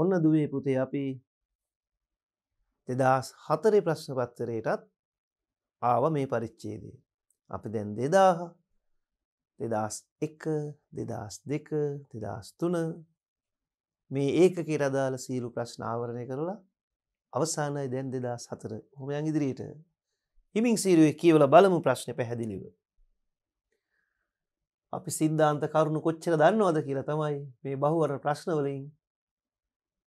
ඔන්න දුවේ පුතේ අපි දෙදස් හතරේ ප්‍රශ්නපත්තරයටත් ආව මේ පරිච්චේදේ. අපි දැන් දෙදාහ දෙදස් එක දෙදස් දෙක දෙදස් තුන මේ ඒකකි රදාල සීලු ප්‍රශ්නාවරණය කරලා අවසානයි දැන් දෙදස් හතර හොමයන් ඉදිරියට හිමින් සීරුවේ කියවල බලමු ප්‍රශ්න පැහැදිලිව. අපි සිද්ධාන්ත කරුණු කොච්චර දන්නවද කියලා තමයි මේ බහුවර ප්‍රශ්නවලින්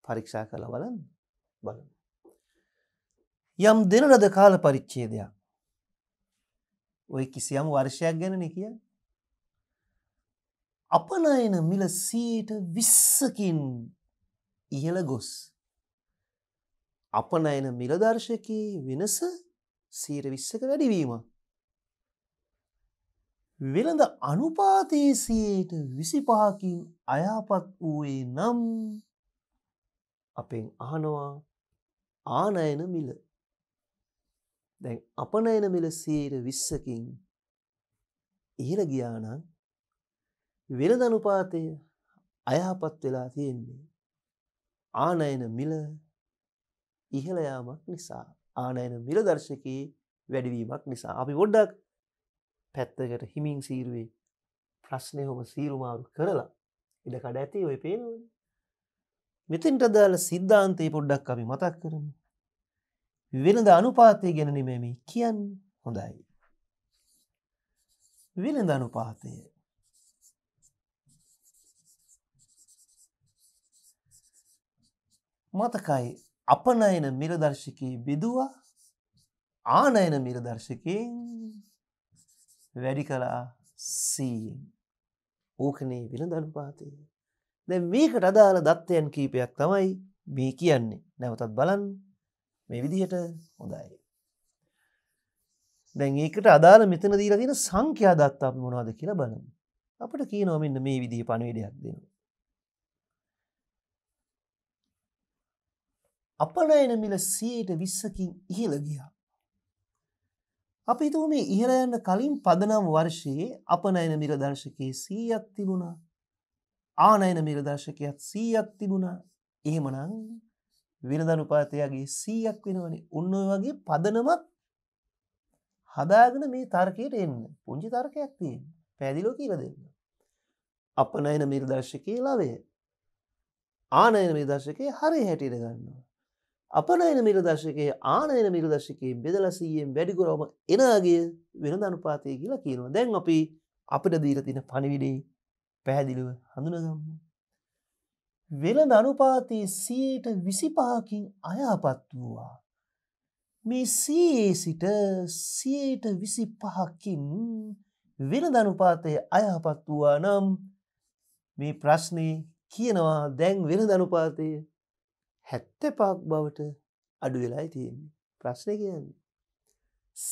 පරීක්ෂා කළ බලන් බලමු. යම් දෙනලද කාල පරිච්චේදයක් ඔය කිසියම් වර්ෂයක් ගැනන කිය අපනයන මිල සීට විස්සකින් ඉහළ ගොස් අපනයන මිලදර්ශකී වෙනස සීර විස්සක වැඩිවීම වෙළඳ අනුපාතේසියට විසිපහකින් අයාපත් වූයේ නම් අපෙන් අහනවා ආනයන මිල. දැන් අපනයන මිල සීර විස්සකින් ඉහළ ගියානම් වෙනදනුපාතය අයහපත් වෙලා තියෙන්නේ. ආනයන මිල ඉහළයාමක් නිසා ආනයන මිලදර්ශකයේ වැඩවීමක් නිසා අපි ගොඩ්ඩක් පැත්තකට හිමින් සීරුවේ ප්‍රශ්නය හොම සීරුමාරු කරලා ඉඩකඩ ඇති ඔය පේනවන්නේ මෙතෙන්ට දාල සිද්ධාන්තයේ පොඩ්ඩක් අපි මතක් කරමු. වෙනද අනුපාතය ගැන නෙමෙයි මේ කියන්නේ. හොඳයි. වෙනද අනුපාතය මතකයි අපනයන මිරදර්ශකී බිදුවා ආනයන මිරදර්ශකයෙන් වැඩි කලා සීයෙන් ඕකනේ විලඳනුපාතය දැ මේකට අදාළ දත්තයන් කීපයක් තමයි මේ කියන්නේ නැවතත් බලන් මේ විදිහට හොඳයි. දැන් ඒකට අදාළ මෙතන දීර තින සංඛ්‍යා දත්ත අප මොනවාද කියලා බලන අපට කිය නොමන්න මේ විදිහ පණවිඩයක් දෙෙන. අපනයන මිල සයට විස්සකින් ඉහළ ගියා. අපි තුම මේ ඉහරයන්න කලින් පදනම් වර්ෂයේ අපනයන මිල දර්ශකයේ සීයත් තිබුණා ආනයන නිර්දර්ශකයත් සීයක් තිබුණා එහෙමනං විරධනුපාතයාගේ සීයක් වෙනවනේ උන්න වගේ පදනමත් හදාගෙන මේ තර්කයට එන්න පුංචි තර්කයක් තියෙන් පැදිලෝ කියල දෙන්න. අපනයන නිර්දර්ශකය ලවේ ආනයන නිර්දර්ශකය හරි හැටියට ගන්නවා. අපනයන නිර්දර්ශකයේ ආනයන නිර්දර්ශකයේ බෙදලසීයෙන් වැඩිකුරවම එනගේ වෙනධනුපාතය කියලා කියනවා දැන් අපි අපිට දීරතින පණිවිඩේ පැහැදිලිව හඳුනගම්ම. වෙළඳ අනුපාතයේ සීට විසිපහකින් අයාපත් වූවා. මේ සයේ සිට සයට විසි පහකින් වෙන දනුපාතය අයහපත් වූවා නම් මේ ප්‍රශ්නය කියනවා දැන් වෙන දනුපාතය හැත්තපාක් බවට අඩුවෙලායි තියෙන්නේ ප්‍රශ්නය කියන්නේ.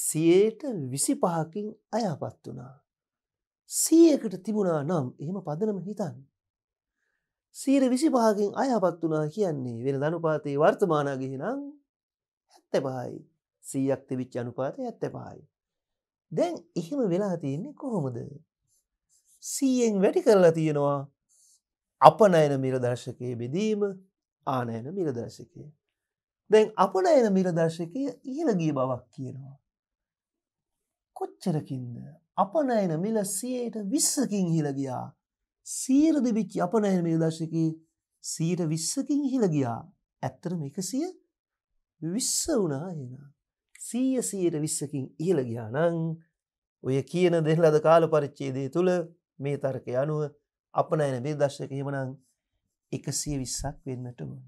සයට විසි පහකින් අයහපත් වනා. සියයකට තිබුණා නම් එහෙම පදනම හිතන්න. සීර විසිපහගෙන් අයහපත් වනා කියන්නේ වෙන ධනුපාතයේ වර්තමානගෙහිනම් හැත්තපහයි සීයක් තිවිච් අනුපාතය ඇත්තපහයි. දැන් එහෙම වෙලා තියෙන්නේ කොහොමද. සීයෙන් වැඩි කරලා තියෙනවා අපනයන මිරදර්ශකය බෙදීම ආනයන මිරදර්ශකය. දැන් අපනයන මිරදර්ශකය ඉහළගිය බවක් කියනවා. කොච්චරකින්ද අපනයන මිල සියයට විස්සකින් හිලගියා සීර දෙබිච්චි අපනයන මිලදශකි සීට විස්සකින් හිලගියා ඇත්තර මේක සිය විස්ස වනා යෙන සීය සීයට විස්සකින් ඉහලගියා නං ඔය කියන දෙහලද කාල පරිච්චේදේ තුළ මේ තර්කය අනුව අපනයන මේ දර්ශක හෙමනං එකසිය විස්සක් වෙන්නට ඕනි.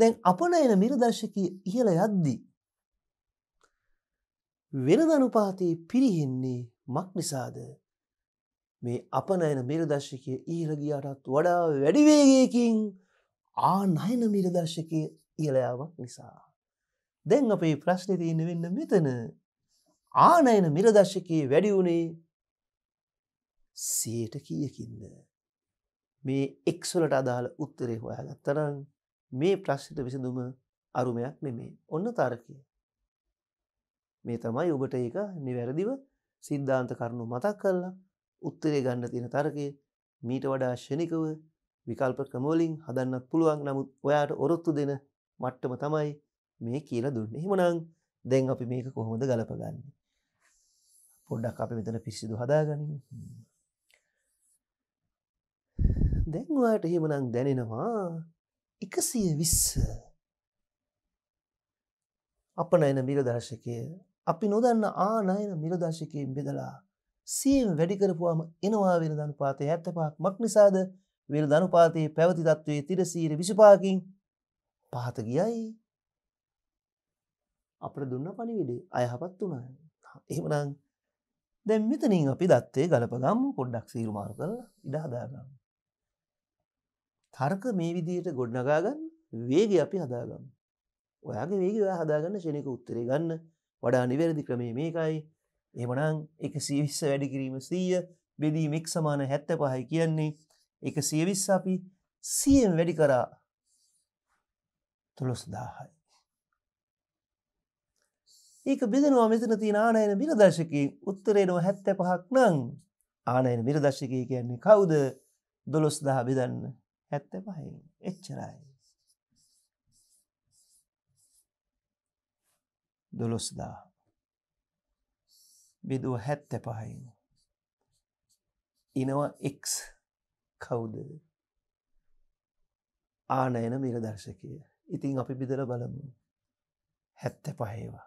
දැන් අපනයන මිරදර්ශකය ඉහල යද්දී වෙනදනුපාතයේ පිරිහෙන්නේ මක් නිසාද මේ අපනයන මිරදර්ශකය ඊරගියාටත් වඩා වැඩිවේගයකින් ආනයන මිරදර්ශකය ඉලයාවක් නිසා. දැන් අපේ ප්‍රශ්නතියන වෙන්න මෙතන ආනයන මිරදර්ශකයේ වැඩි වුණේ සයට කියකින්ද. මේ එක්සොලට අදාළ උත්තරේ හොයාගත්තරම් මේ ප්‍රශ්ිත විසඳුම අරුමයක් නෙමේ ඔන්න තරකය. මේ තමයි ඔබට ඒක නිවැරදිව සිද්ධාන්ත කරුණු මතක් කරලා උත්තරේ ගන්න තියෙන තර්කය මීට වඩා ශනිකව විකල්ප ක්‍රමෝලින් හදන්නත් පුළුවන් නමුත් ඔයාට ඔරොත්තු දෙන මට්ටම තමයි මේ කියලා දුන්න හිමනං දැන් අපි මේක කොහොමද ගලපගන්න පොඩ්ඩක් අපි මෙතන පිස්සිදු හදාගනින් දැන්වාට හෙමනං දැනෙනවා එකසිය විස්ස අප නයන මිල දර්ශකය අපි නොදන්න ආනයන මිලදශකයෙන් බෙදලා සියෙන් වැඩි කරපුවාම එනවා වෙනදනුපාතය ඇත්තපාක් මක් නිසාද වෙන ධනුපාතයේ පැවති තත්ත්වයේ තිරසීර විසිපාකින් පහත ගියයි අපට දුන්න පණිවිඩේ අයහපත් වුණයි එහෙමනම් දැ මෙතනින් අපි දත්තේ ගලපගම් කොඩ්ඩක් සීරුමාර කළ ඉඩහදාගම් තර්ක මේ විදියට ගොඩ්නගාගන්න වේග අපි හදාගම් ඔයාගේ වේග හදාගන්න ශනක උත්තරේ ගන්න වඩා නිවැරදි ක්‍රමේ මේකයි එමනං එක සීවිස්ස වැඩි කිරීම සීය බෙදී මෙක් සමාන හැත්ත පහයි කියන්නේ එක සියවිස්ස අපි සියෙන් වැඩි කරා තුළොස් දාහයි. ඒක බෙදනවා මෙතන තින ආනයන බිරදශකී උත්තරේනෝ හැත්ත පහක් නං ආනයන බිරදශකී කියන්නේ කවුද දොළොස් දහ බෙදන්න හැත්ත පහයි එච්චරයි. දොළොස්දා බිදුව හැත්ත පහයින් ඉනවා එක් කවුද ආනයන නිරදර්ශකය ඉතින් අපි බිදල බලමු හැත්ත පහේවා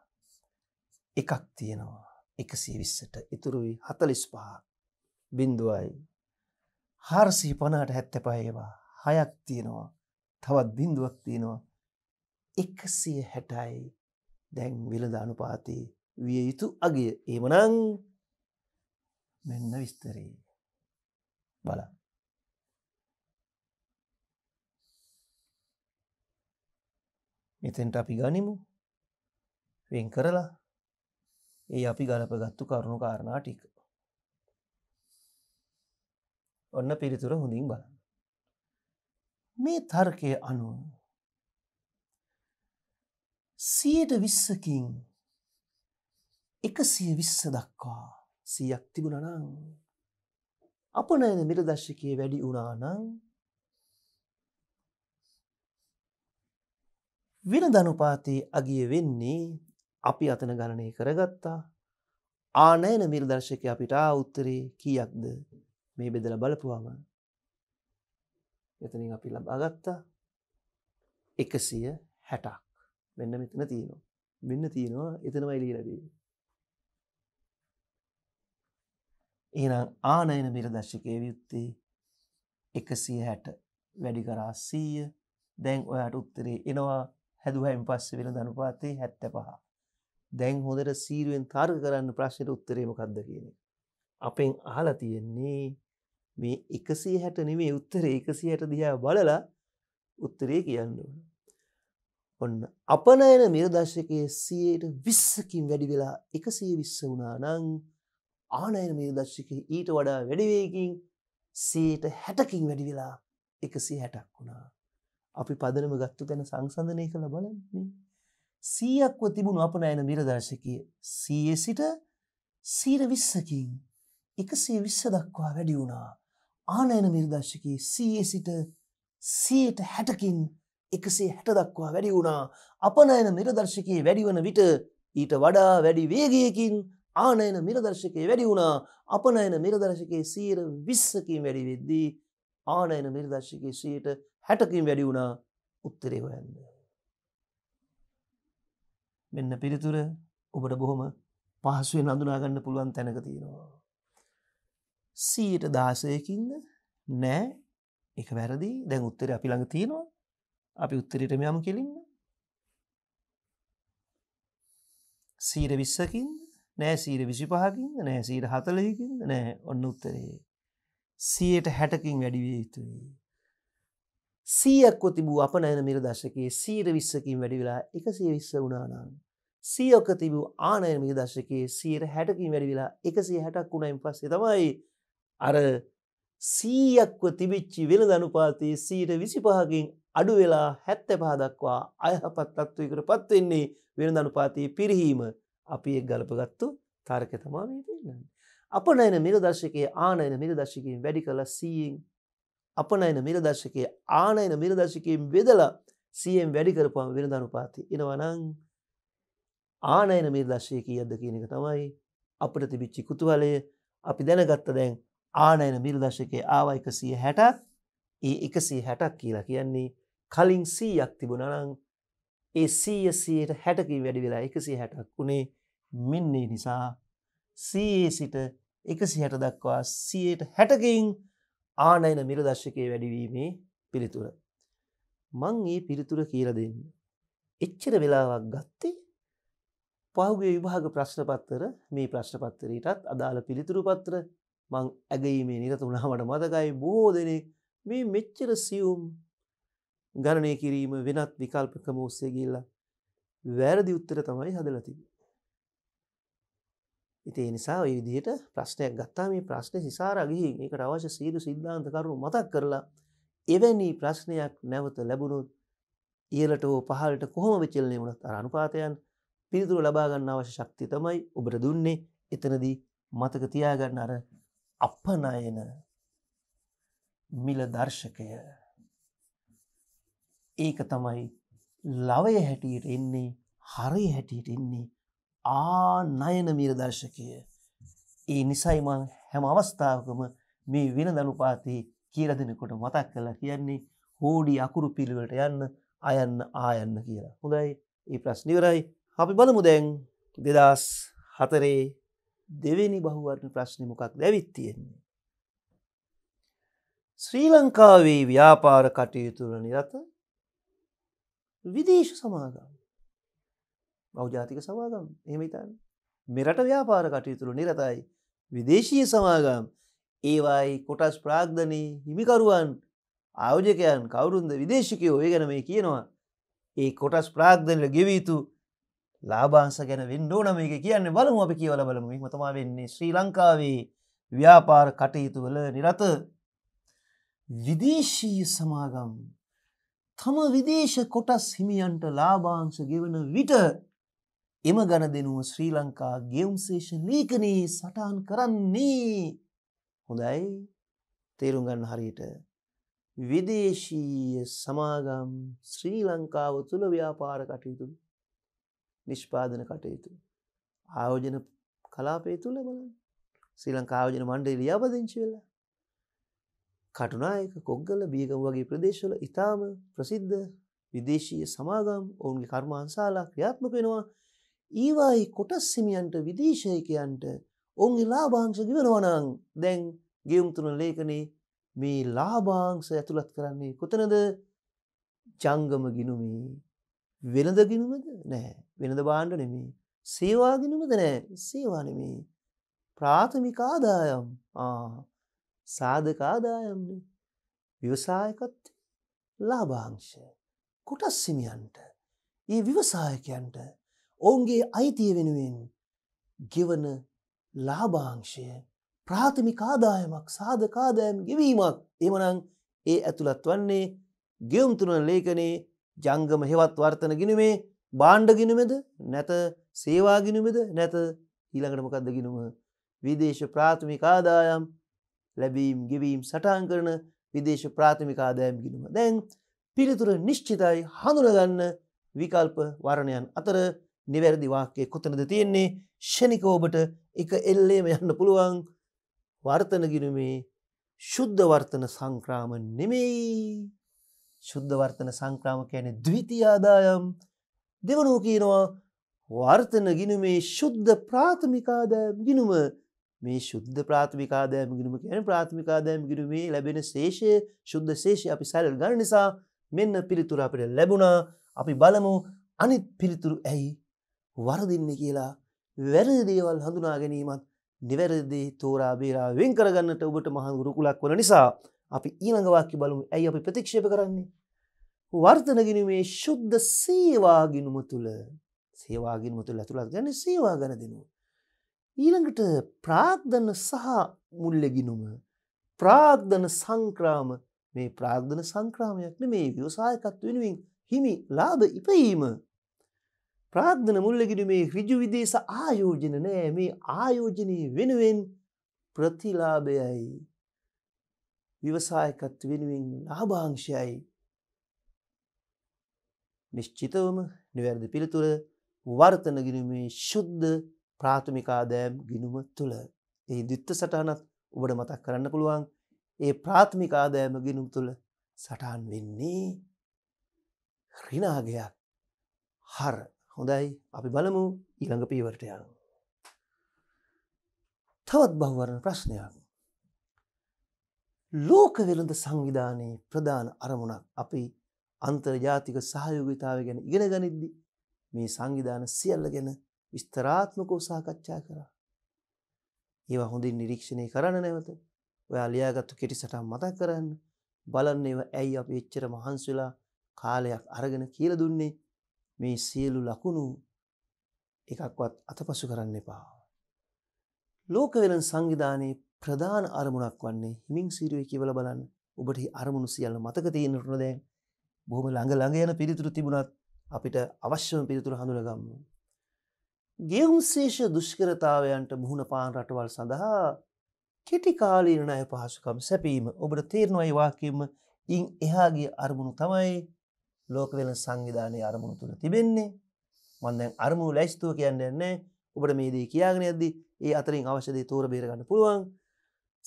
එකක් තියෙනවා එකසේ විස්සට ඉතුරුයි හතලිස් පහක් බින්දුවයි හාරසී පනාට හැත්ත පහේවා හයක් තියෙනවා තවත් බින්දුවක් තියෙනවා එකසිය හැටයි දැන් වෙළඳ අනුපාතයේ විය යුතු අගේ ඒමනං මෙන්න විස්තරේ බල මෙතෙන්ට අපි ගනිමු වෙන් කරලා ඒ අපි ගලපගත්තු කරුණු කාරණා ටික ඔන්න පිරිතුර හොඳින් බලන්න මේ තර්කය අනුව සියයට විස්සකින් එක සිය විස්ස දක්වා සියක් තිබුණනං අප නෑන නිරදර්ශකය වැඩි වුණානං වෙන ධනුපාතයේ අගිය වෙන්නේ අපි අතන ගණනය කරගත්තා ආනෑන නිර්දර්ශක අපිට උත්තරේ කියක්ද මේ බෙදල බලපුවාම එතනින් අපි ලබාගත්තා එකසිය හැටක් මෙන්න මෙතන තියෙනවා මෙන්න තියෙනවා එතනම එලියලදී එනම් ආනයන බිරදශ්ශකය යුත්තේ එකසිය හැට වැඩි කරා සීය දැන් ඔයාට උත්තරේ එනවා හැදුහැම් පස්ස වෙන දනුපාතේ හැත්ත පහ දැන් හොඳට සීරුවෙන් තර්ග කරන්න ප්‍රශ්යට උත්තරේමකක්ද කියන අපෙන් අහලා තියෙන්නේ මේ එකසිය හැට නෙමේ උත්තරේ එකසි හැට දිහා බලලා උත්තරේ කියන්න ඕන ඔන්න අපනයන නිර්දර්ශකය සියයට විස්සකින් වැඩි වෙලා එකසිය විස්ස වුණා නං ආනයන නිර්දර්ශක ඊට වඩා වැඩිවේකින් සීට හැටකින් වැඩි වෙලා එකසි හැටක් වුණා. අපි පදනම ගත්තු තැන සංසන්ධනය කළ බලන්නේ. සීයක්ව තිබුණු අප නෑන නිරදර්ශකය සීය සිට සීර විස්සකින් එකසේ විස්ස දක්වා වැඩි වුණා ආනයන නිර්දර්ශකයේ සීය සිට සීයට හැටකින් එකසේ හැට දක්වා වැඩි වුණා අපනයන නිරදර්ශකයේ වැඩිවන විට ඊට වඩා වැඩි වේගයකින් ආනයන නිරදර්ශකය වැඩි වුණා අපනයන නිරදර්ශකයේ සීර විස්සකින් වැඩි වෙද්දී ආනයන නිර්දර්ශකයේ සීයට හැටකින් වැඩි වුණා උත්තරේ හොයන්න. මෙන්න පිරිතුර ඔබට බොහොම පහසුවෙන් අඳුනාගන්න පුළුවන් තැනක තියෙනවා. සීට දාසයකින්ද නෑ එක වැරදි දැන් උත්තර අපි ළඟ තියෙනවා අපි උත්තරීටම යම කෙලින්ම සීර විස්සකින් නෑ සීර විසි පහකින්ද නෑ සීර හතලයකින්ද නෑ ඔන්න උත්තරේ සියයට හැටකින් වැඩිවිය යුතුයි සියක්කො තිබූ අප නෑන මිර දශකයේ සීර විස්සකින් වැඩි වෙලා එක සිය විස්ස වුණානම් සියෝක තිබූ ආනයන මිර දශකයේ සීර හැටකින් වැඩි වෙලා එක සිය හැටක් වුණයින් පස්සේ තමයි අර සීයක්ව තිබිච්චි වෙන දනුපාතයේ සීර විසිපහකින් අඩු වෙලා හැත්ත පහදක්වා අයහපත් තත්ත්වයකට පත්වෙන්නේ වෙනදනුපාතිය පිරිහීම අපි එක් ගලපගත්තු තර්ක තමා මේ පෙන්න්න. අප නයන මිරදර්ශකයේ ආනයන මිරදර්ශකින් වැඩි කළ සීයෙන් අප නයන මිරදර්ශකය ආනයන මිරදර්ශකයෙන් වෙදලා සියෙන් වැඩි කරපුම විරධනුපාති එනවනං ආනයන මිර්දර්ශය කියද කියන එක තමයි අපට තිබිච්චි කුතුවලය අපි දැනගත්ත දැන් ආනයන මිර්දර්ශකය ආවයිකසිය හැටක් ඒ එකසිය හැටක් කියලා කියන්නේ කලින් සීයක් තිබුණනං ඒ සීය සීයට හැටකි වැඩි වෙලා එකසි හැටක් වුණේ මෙන්නේ නිසා සයේ සිට එකසි හැට දක්වා සියයට හැටකින් ආනයින මිරදර්ශකය වැඩිවීමේ පිළිතුර. මං ඒ පිළිතුර කියල දෙන්න. එච්චර වෙලාවක් ගත්තේ පහුගේ විභාග ප්‍රශ්නපත්තර මේ ප්‍රශ්නපත්තරයටත් අදාළ පිළිතුරු පත්‍ර මං ඇගීමේ නිරතුනාවට මතකයි බෝධනෙක් මේ මෙච්චර සියුම් ගණනය කිරීම වෙනත් විකල්ප ක්‍රම ඔස්සේ ගිහිල්ලා වැරදි උත්තර තමයි හදලා තිබේ. ඉතින් ඒ නිසා ওই විදිහට ප්‍රශ්නයක් ගත්තා මේ ප්‍රශ්නේ සිසාර ගිහින් ඒකට අවශ්‍ය සියලු સિદ્ધාන්ත කරුණු මතක් කරලා එවැනි ප්‍රශ්නයක් නැවත ලැබුණොත් ඉහළට හෝ පහළට කොහොම විචලනය වුණත් අර අනුපාතයන් පිළිතුරු ලබා ගන්න අවශ්‍ය ශක්තිය තමයි ඔබට දුන්නේ. එතනදී මතක තියාගන්න අර අපනයන මිල දර්ශකය ඒක තමයි ලවය හැටියට එන්නේ හරි හැටියට එන්නේ ආනයන මීරදර්ශකය. ඒ නිසයිමං හැම අවස්ථාවකම මේ වෙන දනුපාතයේ කියරදිනකොට මතක් කලා කියන්නේ හෝඩි අකුරු පිළිවට යන්න අයන්න ආයන්න කියලා. හොඳයි ඒ ප්‍රශ්නිවරයි අපි බලමු දැන් දෙදස් හතරේ දෙවෙනි බහුවර්ණ ප්‍රශ්නිමකක් දැවිත් තියෙන්නේ. ශ්‍රී ලංකාවේ ව්‍යාපාර කටයුතුර නිරත විදේශ සමාගම් බෞජාතික සමාගම් එහෙම ඉතන්න මෙරට ව්‍යාපාර කටයුතුළු නිරතයි විදේශීය සමාගම් ඒවායි කොටස් ප්‍රාග්ධනී හිමිකරුවන් ආයෝජකයන් කවුරුන්ද විදේශිකය ඔය ගැන මේ කියනවා ඒ කොටස් ප්‍රාග්ධනයට ගෙවීතු ලාබාන්ස ගැන වෙන්ඩෝ නම එක කියන්න බලමු අපි කියවල බලමු මතමා වෙන්නේ ශ්‍රී ලංකාවේ ව්‍යාපාර කටයුතුවල නිරත විදේශීය සමාගම් තම විදේශ කොටස් හිමියන්ට ලාභාංශ ගෙවන විට එම ගණ දෙනුව ශ්‍රී ලංකා ගෙවුම්ශේෂ ලේඛනයේ සටහන් කරන්නේ හොඳයි තේරුම් ගන්න හරියට විදේශීය සමාගම් ශ්‍රී ලංකාව තුළ ව්‍යාපාර කටයුතු නිෂ්පාදන කටයුතු ආයෝජන කලාපය තුළ බලන්න ශ්‍රී ලංකාවජන මණ්ඩ ලියාපදිංචි වෙලා කටුනායක කොග්ගල බියගම් වගේ ප්‍රදේශවල ඉතාම ප්‍රසිද්ධ විදේශීය සමාගම් ඔවුන්ගේ කර්මාන්සාලා ක්‍රියාත්මක වෙනවා ඒවායි කොටස්සිමියන්ට විදේශයකයන්ට ඔවුන්ගේ ලාභාංශ දිවනවනං දැන් ගෙවුම්තුන ලේකනේ මේ ලාභාංශ ඇතුළත් කරන්නේ කොතනද ජංගම ගිනුමේ වෙනද ගිනුමද නෑ වෙනද බාණ්ඩ නෙමේ සේවාගිනුමද නෑ සේවා නෙමේ ප්‍රාථමිකාදායම් ආ සාධකාදායම්න විවසායකත් ලාභාංශය කොටස් සිමියන්ට ඒ විවසායකයන්ට ඔවුන්ගේ අයිතිය වෙනුවෙන් ගෙවන ලාභාංශය ප්‍රාථමිකාදායමක් සාධකාදායම් ගෙවීමක් එමනං ඒ ඇතුළත් වන්නේ ගෙවුම්තුරන ලේකනේ ජංගම හෙවත් වර්තන ගිනුමේ බාණ්ඩගිනුමද නැත සේවාගිනුමද නැත ඊළඟටමකක්ද ගිනුම විදේශ ප්‍රාථමිකාදායම් ලැබීම් ගෙවීම් සටහන් කරන විදේශ ප්‍රාථමික ආදායම් ගිනුම දැන් පිළිතුර නිශ්චිතයි හඳුනගන්න විකල්ප වරණයන් අතර නිවැරදි වාක්‍යය කොතනද තියෙන්නේ ෂණිකෝබට එක එල්ලේම යන්න පුළුවන් වර්තන ගිනුමේ ශුද්ධ වර්තන සංක්‍රාම නෙමෙයි ශුද්ධ වර්තන සංක්‍රාම කියන දවිති ආදායම් දෙවනෝ කියනවා වර්තන ගිනුමේ ශුද්ධ ප්‍රාථමිකාද ගිනුම මේ ශුද්ධ ප්‍රාථමිකාදායම ගිනුම කියන ප්‍රාථමිකාදායම ගිනුමේ ලැබෙන ශේෂය ශුද්ධ ශේෂය අපි සැලල් ගන්න නිසා මෙන්න පිළිතුර අපිට ලැබුණා අපි බලමු අනිත් පිළිතුරු ඇයි වරදින්නේ කියලා වැරදි දේවල් හඳුනා ගැනීමත් නිවැරදි තෝරා බේරා වෙන් කරගන්නට ඔබට මහඟු රුකුලක් වන නිසා අපි ඊළඟ වාක්‍ය බලමු ඇයි අපි ප්‍රතික්ෂේප කරන්නේ වර්තන ගිනුමේ ශුද්ධ සේවා ගිනුම තුල සේවා ගිනුම තුල ඇතුළත් ගන්න සේවා ගණ දෙනවා ඊළඟට ප්‍රාග්ධන සහ මුල්ලගිනුම ප්‍රාග්ධන සංක්‍රාම මේ ප්‍රාග්ධන සංක්‍රාමයක්න මේ ව්‍යවසායකත් වෙනුවෙන් හිමි ලාභ ඉපයීම ප්‍රාග්ධන මුල්ලගිනුමේ රිජු විදේශ ආයෝජන නෑ මේ ආයෝජනී වෙනුවෙන් ප්‍රතිලාභයයි විවසායකත් වෙනුවෙන් ලාභාංශයයි නිශ්චිතවම නිවැරදි පිළිතුර වර්තනගිනුමේ ශුද්ධ ප්‍රාථමිකාදෑම් ගිනුම තුළ එහි දිත්ත සටහනත් ඔබට මතක් කරන්න පුළුවන් ඒ ප්‍රාථමිකාදෑම ගිනුම් තුළ සටහන් වෙන්නේ රිනාගයක් හර හොඳයි අපි බලමු ඊළඟ පීවරටයන් තවත් බහුවරණ ප්‍රශ්නයක් ලෝක වෙළඳ සංවිධානයේ ප්‍රධාන අරමුණක් අපි අන්තර්ජාතික සහයෝගිතාව ගැන ඉගෙන ගනිද්දි මේ සංවිධාන සියල්ල ගැන විස්තරාත්මකව සාකච්ඡා කරා. ඒවා හොඳින් නිරීක්ෂණය කරන්න නැවත. ඔයා ලියාගත්තු කෙටි සටහන් මතක් කරන්න. බලන්න ඒවා ඇයි අපි එච්චර මහන්සි වෙලා කාලයක් අරගෙන කියලා දුන්නේ මේ සියලු ලකුණු එකක්වත් අතපසු කරන්න එපා. ලෝක වෙනන් සංවිධානයේ ප්‍රධාන අරමුණක් වන්නේ හිමින් සීරුවේ කියවල බලන්න. ඔබට අරමුණු සියල්ල මතක තියෙනට දැන් බොහොම ළඟ ළඟ යන පිළිතුරු තිබුණත් අපිට අවශ්‍යම පිළිතුරු හඳුනගන්න. ගේහුම්ශේෂ දුෂ්කරතාවයන්ට මුහුණ පාන් රටවල් සඳහා කෙටිකාලීන අය පහසුකම් සැපීම ඔබට තේරනවයි වාකම ඉන් එහාගේ අරමුණු තමයි ලෝකවෙන සංවිධානය අරමුණු තුළ තිබෙන්නේ මන්දැන් අරමුණු ලැස්තුව කියන්න එන්නේ ඔබට මේදී කියාගෙන ඇද්දි ඒ අතරින් අවශ්‍යදේ තෝර බේරගන්න පුළුවන්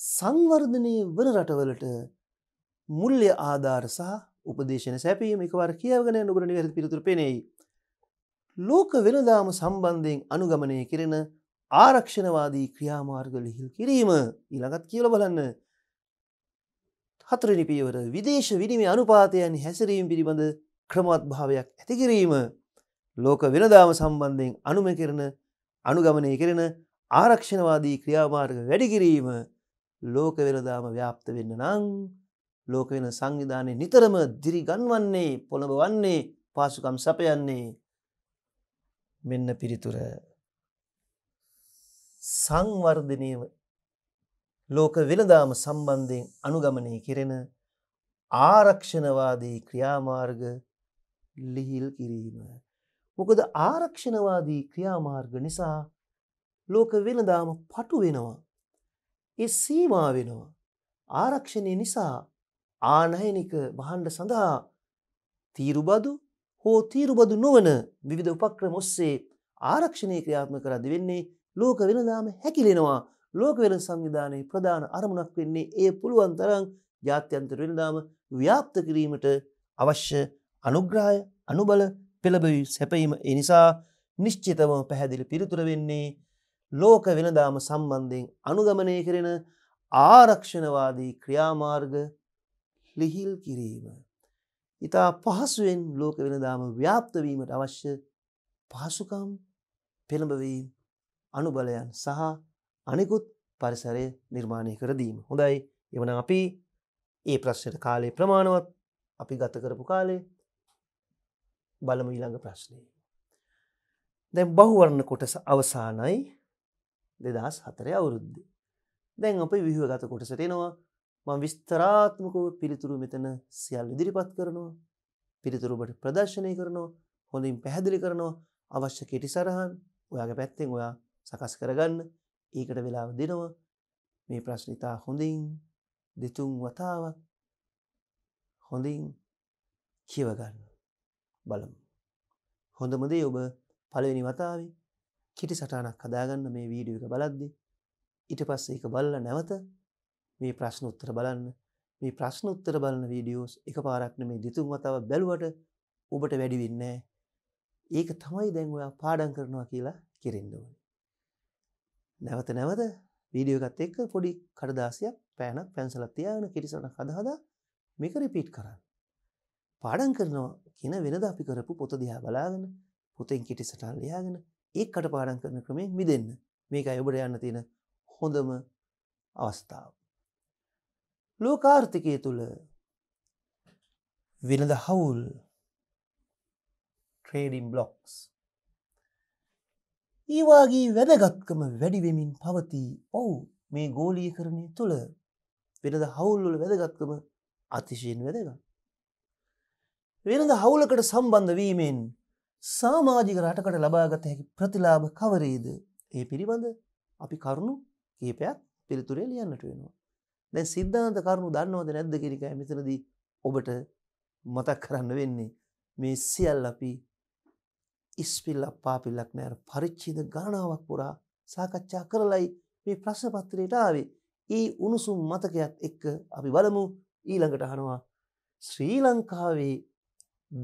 සංවර්ධනය වන රටවලට මුල්්‍ය ආධාර සහ උපදේශන සැපීම එකවර කියවගෙන නොබට නිවැරදි පිතුර පෙනෙයි ලෝක වෙනදාම සම්බන්ධයෙන් අනුගමනය කෙරෙන ආරක්ෂණවාදී ක්‍රියාමාර්ග ලිහිල් කිරීම ඉළඟත් කියල බලන්න හතරනි පියවර විදේශ විනිමේ අනුපාතයන් හැසිරීම් පිළිබඳ ක්‍රමවත් භාවයක් ඇතිකිරීම ලෝක වෙනදාම සම්බන්ධයෙන් අනුම කරන අනුගමනය කරෙන ආරක්ෂණවාදී ක්‍රියාමාර්ග වැඩිකිරීම ලෝක වෙනදාම ව්‍යාප්ත වෙන්න නං ලෝක වෙන සංවිධානය නිතරම දිරිගන්වන්නේ පොළඹ වන්නේ පාසුකම් සපයන්නේ මෙන්න පිරිතුර සංවර්ධනය ලෝක වෙළදාම සම්බන්ධයෙන් අනුගමනය කෙරෙන ආරක්ෂණවාදී ක්‍රියාමාර්ග ලිහිල් කිරීම. මොකද ආරක්ෂණවාදී ක්‍රියාමාර්ග නිසා ලෝක වෙළදාම පටු වෙනවා. එ සීමා වෙනවා. ආරක්ෂණය නිසා ආනයනික බහන්ඩ සඳහා තීරුබදු හෝ තීරුබදු නොවන විධ උපක්‍රම ඔස්සේ ආරක්ෂණය ක්‍රියාත්ම කරදි වෙන්නේ ලෝක වෙනදාම හැකිලෙනවා ලෝක වෙන සංවිධානයේ ප්‍රධාන අරමුණක් වෙන්නේ ඒ පුළුවන් තරං ජාත්‍යන්තර වෙනදාම ව්‍යාප්ත කිරීමට අවශ්‍ය අනුග්‍රාය අනුබල පෙළබවී සැපීම එනිසා නිශ්චිතම පැහැදිලි පිරිතුර වෙන්නේ ලෝක වෙනදාම සම්බන්ධයෙන් අනුගමනය කරෙන ආරක්ෂණවාදී ක්‍රියාමාර්ග ලිහිල් කිරීම. ඉතා පහසුවෙන් ලෝක වෙනදාම ව්‍යාප්තවීමට අවශ්‍ය පහසුකම් පෙළඹවීම් අනුබලයන් සහ අනෙකුත් පරිසරය නිර්මාණය කරදීම. හොඳයි එවන අපි ඒ ප්‍රශ්යට කාලේ ප්‍රමාණවත් අපි ගත කරපු කාලේ බලම ඊළඟ ප්‍රශ්නය. දැන් බහුවරණ කොටස අවසානයි දෙදස් හතරය අවුරුද්ධ. දැන් අප විහව ගත කොටසටෙනවා මම විස්තරාත්මකව පිළිතුරු මෙතන සියල් ඉදිරිපත් කරනවා. පිළිතුරු ඔබට ප්‍රදර්ශනය කරනවා. හොඳින් පැහැදිලි කරනවා. අවශ්‍ය කෙටි සරහන් ඔයාගේ පැත්තෙන් ඔයා සකස් කරගන්න. ඒකට වෙලාව දෙනවා. මේ ප්‍රශ්න ඉතා හොඳින් දෙතුන් වතාවක් හොඳින් කියව ගන්න. බලමු. හොඳම දේ ඔබ පළවෙනි වතාවේ කිටි සටහනක් හදාගන්න මේ වීඩියෝ එක බලද්දී ඊට පස්සේ ඒක බලලා නැවත මේ ප්‍රශ්න උත්තර බලන්න මේ ප්‍රශ්න උත්තර බලන වීඩියෝස් එක පාරක්න මේ දෙතුන් වතාව බැලුවට ඔබට වැඩිවෙන්නේ ඒක තමයි දැන්වයා පාඩන් කරනවා කියලා කෙරෙන්ඩුවන. නැවත නැවත වීඩියෝගත් එක්ක පොඩි කඩදාසියක් පෑනක් පැන්සලත්තියාන කිරිසන හදහදා මේක රිපීට් කරන්න. පාඩන් කරනවා කියන වෙනද අපි කරපු පොත දිහා බලාගෙන පොතෙන් කිටි සටන් ලියාගෙන ඒ කට පාඩන් කරන ක්‍රමේ මිදන්න මේක අයඔබට යන්න තියෙන හොඳම අවස්ථාව. ලෝකාර්ථිකය තුළ වෙනද හවුල් ට්‍රේඩම් බ්ලොක්ස් ඒවාගේ වැදගත්කම වැඩිවෙමින් පවතිී ඔවු මේ ගෝලිය කරණය තුළ වෙනද හවුල්වල වැදගත්කම අතිශයෙන් වැදග වෙනද හවුලකට සම්බන්ධ වීමෙන් සාමාජික රටකට ලබාගත හැකි ප්‍රතිලාභ කවරේද ඒ පිළිබඳ අපි කරුණු කීපයක් පිළිතුරේ ලියන්නට වෙනවා දැ සිද්ධාන්ත කරුණු දන්නවද නැද්ද කිරිකයි මෙතනදී ඔබට මතක් කරන්න වෙන්නේ මේ සියල් අපි ඉස්පිල්ලක් පාපිල්ලක් නෑර පරිච්චිද ගානාවක් පුරා සාකච්ඡා කරලයි මේ ප්‍රශ්නපත්‍රයට ආවේ ඒ උණුසුම් මතකයක් එක්ක අපි බලමු ඊළඟට හනවා ශ්‍රී ලංකාවේ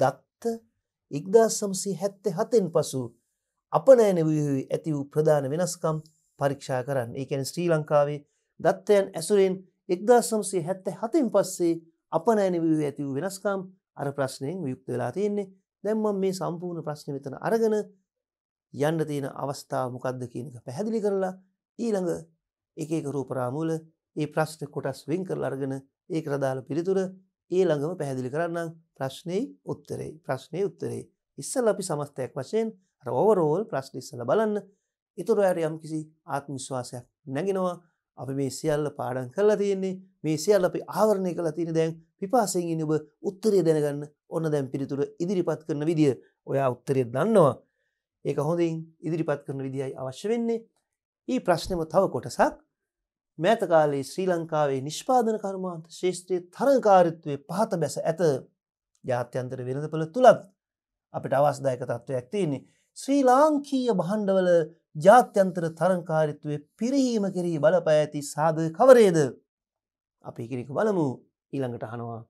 දත්ත ඉක්දා සම්සී හැත්තේ හතෙන් පසු අප නෑනවී ඇති වූ ප්‍රධාන වෙනස්කම් පරීක්ෂා කරන්න ඒකැන ශ්‍රී ලංකාවේ දත්තයන් ඇසුරෙන් එක්දසම්සේ හැත්ත හතින් පස්සේ අපනෑන වූ ඇතිවූ වෙනස්කම් අර ප්‍රශ්නයෙන් යුක්ත වෙලා තියෙන්නේ දැම්ම මේ සම්පූර්ණ ප්‍රශ්න වෙතන අරගෙන යන්න තියෙන අවස්ථාව මොකක්ද කියනක පැහැදිලි කරලා ඊළඟ එකක රූපරාමූල ඒ ප්‍රශ්න කොටස් වෙන් කර අර්ගෙන ඒ කරදාල පිළිතුර ඒ ළඟම පැහැදිලි කරන්න ප්‍රශ්නය උත්තරේ ප්‍රශ්නය උත්තරේ ඉස්සල් අපි සමස්තයක් වශයෙන් රෝවරෝල් ප්‍රශ්න ඉස්සල බලන්න ඉතුර ඇර යම් කිසි ආත්මිශ්වාසයක් නැගෙනවා අපි මේ සියල්ල පාඩන් කරලා තියෙන්නේ මේ සියල්ල අපි ආවරණය කලා තියෙන දැන් පිපාසයෙන් ඔබ උත්තරය දැනගන්න ඔන්න දැන් පිරිතුර ඉදිරිපත් කරන විදිිය ඔයා උත්තරය දන්නවා ඒක හොඳින් ඉදිරිපත් කරන විදිහයි අවශ්‍ය වෙන්නේ ඒ ප්‍රශ්නම තව කොටසක් මෑතකාලේ ශ්‍රී ලංකාවේ නිෂ්පාදන කර්මාන්ත ශේෂත්‍රයේ තරකාරිත්වය පහත බැස ඇත ජාත්‍යන්තර වෙනදපල තුළත් අපට අවස්දායක තත්ත්වයක් තියන්නේ ශ්‍රී ලාංකීය බහණ්ඩවල ජාත්‍යන්තර තරංකාරිත්වය පිරිහීම කෙරෙහි බලපෑ ඇති සාධ කවරේද. අපි කිරික බලමු ඊළඟට හනවා.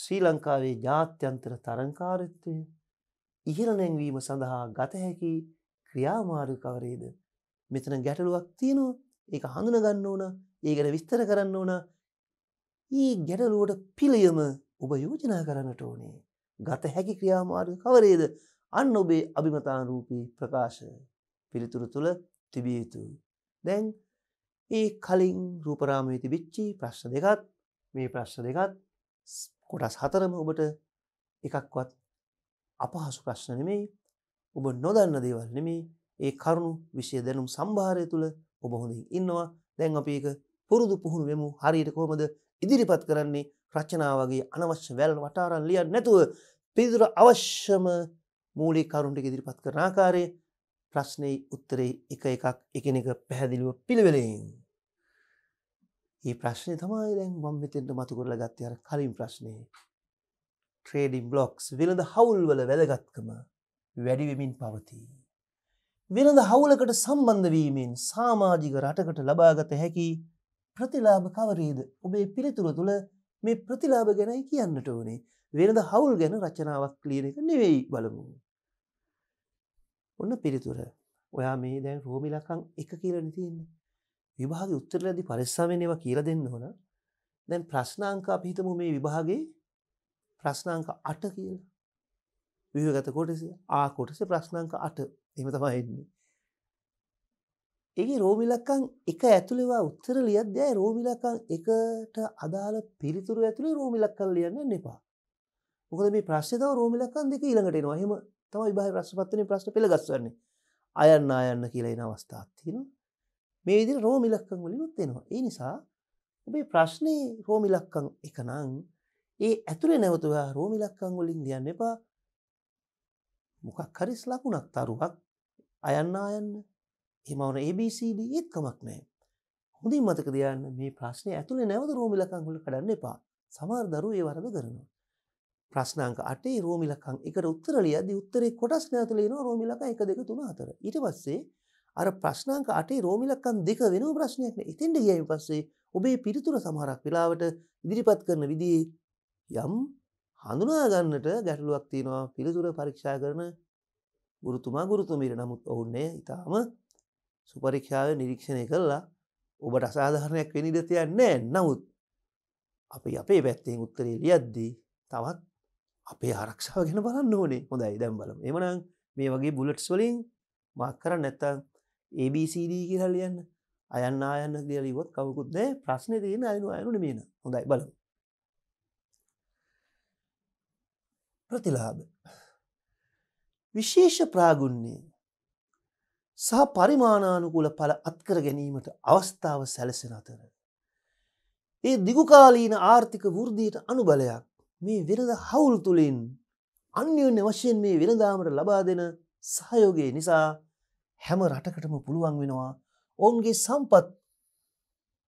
ශ්‍රී ලංකාවේ ජාත්‍යන්තර තරංකාරිත්වය ඉහළ නැංවීම සඳහා ගතහැකි ක්‍රියාමාර්ග කවරේද. මෙතන ගැටලුවක් තියෙනවා ඒක හඳුනගන්න ඕන ඒකට විස්තර කරන්න ඕන ඒ ගැටලුවට පිළියම ඔබ යෝජනා කරන්නට ඕනේ ගත හැකි ක්‍රියාමාර්ග කවරේද අන්න ඔබේ අභිමතානරූපී ප්‍රකාශ පිළිතුරු තුළ තිබිය යුතුයි. දැන් ඒ කලින් රූපරාමය තිබිච්චි ප්‍රශ්න දෙකත් මේ ප්‍රශ්න දෙකත් කොටස් හතරම ඔබට එකක්වත් අපහසු ප්‍රශ්න නෙමෙයි ඔබ නොදන්න දේවල් නෙමේ ඒ කරුණු විෂය දැනුම් සම්භාරය තුළ ඔබ හොඳින් ඉන්නවා දැන් අපි එක පුරුදු පුහුණු වෙමු හරියට කොහොමද ඉදිරිපත් කරන්නේ රචනාවගේ අනවශ්‍ය වැල් වටාරන් ලියන්න නැතුව පිදුර අවශ්‍යම මූලික කරුණට ඉදිරිපත් කරන ආකාරය ප්‍රශ්නයේ උත්තරේ එක එකක් එකිනෙක පැහැදිලිව පිළිවෙලෙන්. මේ ප්‍රශ්නේ තමයි දැන් මම මෙතෙන්ට මතු කරලා ගත්තේ අර කලින් ප්‍රශ්නේ. ට්‍රේඩින් බ්ලොක්ස් වෙළඳ හවුල් වල වැදගත්කම වැඩි වෙමින් පවතී. වෙළඳ හවුලකට සම්බන්ධ වීමෙන් සමාජික රටකට ලබාගත හැකි ප්‍රතිලාභ කවරේද? ඔබේ පිළිතුර තුළ මේ ප්‍රතිලාභ ගැනයි කියන්නට ඕනේ. වෙනද හවුල් ගැන රචනාවක් ලියන එක නෙවෙයි බලමු. ඔන්න පිරිතුර ඔයා මේ දැන් රෝම ඉලක්කම් එක කියලා තියෙන්නේ. විභාග උත්තරලදී පරිස්සමෙන් ඒවා කියලා දෙන්න ඕන. දැන් ප්‍රශ්නාංක අපි හිතමු මේ විභාගේ ප්‍රශ්නාංක 8 කියලා. විවිධගත කොටස ආ කොටස ප්‍රශ්නාංක 8. එහෙම තමයි එන්නේ. ඒකේ රෝම ඉලක්කම් 1 ඇතුළේවා උත්තර ලියද්දී ආයේ රෝම ඉලක්කම් 1ට අදාළ පිළිතුරු ඇතුළේ රෝම ඉලක්කම් ලියන්න එපා. මොකද මේ ප්‍රශ්නේ තව රෝම ඉලක්කම් දෙක ඊළඟට එනවා. එහෙම තම විභාග ප්‍රශ්නපත්‍රයේ ප්‍රශ්න පෙළගස්වන්නේ අයන්න අයන්න කියලා එන අවස්ථාවක් තියෙනවා මේ විදිහට රෝම ඉලක්කම් වලිනුත් එනවා ඒ නිසා ඔබේ ප්‍රශ්නේ රෝම ඉලක්කම් එක නම් ඒ ඇතුලේ නැවත ඔයා රෝම ඉලක්කම් වලින් ලියන්න එපා මොකක් හරි ලකුණක් තරුවක් අයන්න අයන්න එහෙම වුණ ABCD ඒත් කමක් නැහැ හොඳින් මතක තියාගන්න මේ ප්‍රශ්නේ ඇතුලේ නැවත රෝම ඉලක්කම් වල කඩන්න එපා සමහර දරුවෝ ඒ වරද කරනවා ප්‍රශ්නාංක 8 රෝමි ලකම් එකට උත්තර ලියද්දී උත්තරේ කොටස් නැතුල එනවා රෝමි ලකම් 1 2 3 4. ඊට පස්සේ අර ප්‍රශ්නාංක 8 රෝමි ලකම් 2 වෙනම ප්‍රශ්නයක් නේ. එතෙන්ට ගියයින් පස්සේ ඔබේ පිළිතුර සමහරක් වෙලාවට ඉදිරිපත් කරන විදිහේ යම් හඳුනා ගන්නට ගැටලුවක් තියෙනවා පිළිතුර පරීක්ෂා කරන ගුරුතුමා ගුරුතුමීට. නමුත් ඔවුන් ඊටාම සුපරීක්ෂාවේ නිරීක්ෂණය කළා ඔබට අසාධාරණයක් වෙන ඉඩ තියන්නේ නැහැ. නමුත් අපි අපේ පැත්තෙන් උත්තරේ ලියද්දී තවත් අපේ ආරක්ෂාව ගෙන බලන්න ඕනේ හොඳයි දැම් බලම එමනම් මේ වගේ බුලට්ස් වලින් මක් කර නැත්තං ABCD කියරල් යන්න අයන්න අයන්න කියලිවොත් කවකුත් නෑ ප්‍රශ්නය තියෙන අයනු අයනුට මේන හොඳයි බල ප්‍රතිලාබ විශේෂ ප්‍රාගුන්නේ සහ පරිමාණානුකූල පල අත්කර ගැනීමට අවස්ථාව සැලසෙන අතර. ඒ දිගුකාලීන ආර්ථික වෘද්ධීට අනුබලයක් මේ වෙනද හවුල් තුළින් අන්‍යෝන්‍ය වශයෙන් මේ වෙනදාමට ලබා දෙන සහයෝගේ නිසා හැම රටකටම පුළුවන් වෙනවා ඔවුන්ගේ සම්පත්